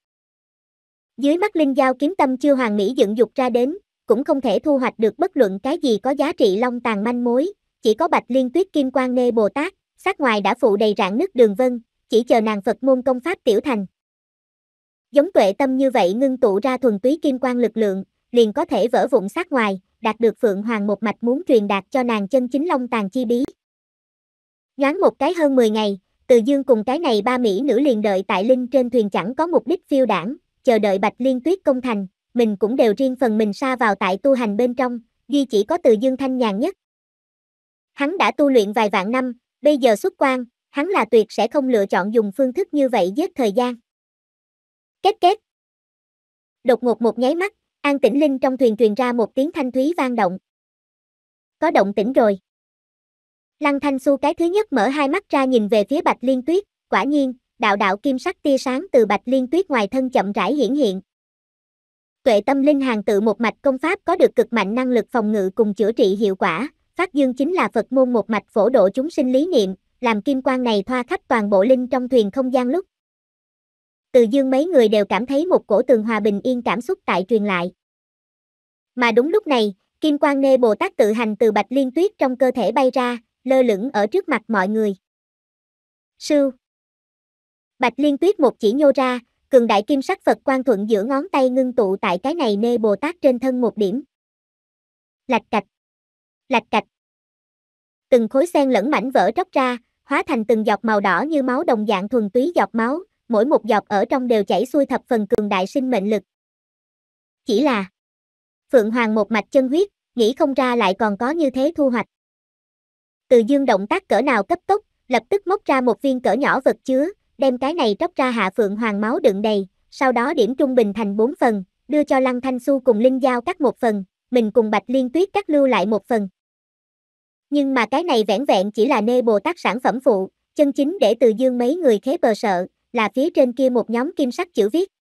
Dưới mắt linh giao kiếm tâm chưa hoàn mỹ dựng dục ra đến, cũng không thể thu hoạch được bất luận cái gì có giá trị long tàn manh mối, chỉ có bạch liên tuyết kim quang nê Bồ Tát, sát ngoài đã phụ đầy rạn nứt đường vân, chỉ chờ nàng Phật môn công pháp tiểu thành. Giống tuệ tâm như vậy ngưng tụ ra thuần túy kim quang lực lượng, liền có thể vỡ vụn sát ngoài, đạt được Phượng Hoàng một mạch muốn truyền đạt cho nàng chân chính long tàn chi bí. Nhoáng một cái hơn 10 ngày, Từ Dương cùng cái này ba mỹ nữ liền đợi tại Linh trên thuyền chẳng có mục đích phiêu đảng, chờ đợi Bạch Liên Tuyết công thành, mình cũng đều riêng phần mình xa vào tại tu hành bên trong, duy chỉ có từ Dương Thanh nhàn nhất. Hắn đã tu luyện vài vạn năm, bây giờ xuất quan, hắn là tuyệt sẽ không lựa chọn dùng phương thức như vậy giết thời gian. kết kết. Đột ngột một nháy mắt, An Tĩnh Linh trong thuyền truyền ra một tiếng thanh thúy vang động. Có động tĩnh rồi. Lăng Thanh su cái thứ nhất mở hai mắt ra nhìn về phía Bạch Liên Tuyết, quả nhiên, đạo đạo kim sắc tia sáng từ bạch liên tuyết ngoài thân chậm rãi hiển hiện. Tuệ tâm linh hàng tự một mạch công pháp có được cực mạnh năng lực phòng ngự cùng chữa trị hiệu quả, phát dương chính là Phật môn một mạch phổ độ chúng sinh lý niệm, làm kim quan này thoa khắp toàn bộ linh trong thuyền không gian lúc. Từ dương mấy người đều cảm thấy một cổ tường hòa bình yên cảm xúc tại truyền lại. Mà đúng lúc này, kim quan nê Bồ Tát tự hành từ bạch liên tuyết trong cơ thể bay ra, lơ lửng ở trước mặt mọi người. Sưu Bạch Liên Tuyết một chỉ nhô ra, cường đại kim sắc Phật quan thuận giữa ngón tay ngưng tụ tại cái này nê Bồ Tát trên thân một điểm. Lạch cạch. Lạch cạch. Từng khối sen lẫn mảnh vỡ tróc ra, hóa thành từng giọt màu đỏ như máu đồng dạng thuần túy giọt máu, mỗi một giọt ở trong đều chảy xuôi thập phần cường đại sinh mệnh lực. Chỉ là Phượng Hoàng một mạch chân huyết, nghĩ không ra lại còn có như thế thu hoạch. Từ dương động tác cỡ nào cấp tốc, lập tức móc ra một viên cỡ nhỏ vật chứa, đem cái này tróc ra hạ phượng hoàng máu đựng đầy, sau đó điểm trung bình thành 4 phần, đưa cho Lăng Thanh Xu cùng Linh Giao cắt một phần, mình cùng Bạch Liên Tuyết cắt lưu lại một phần. Nhưng mà cái này vẻn vẹn chỉ là nê Bồ Tát sản phẩm phụ, chân chính để từ dương mấy người khế bờ sợ, là phía trên kia một nhóm kim sắc chữ viết.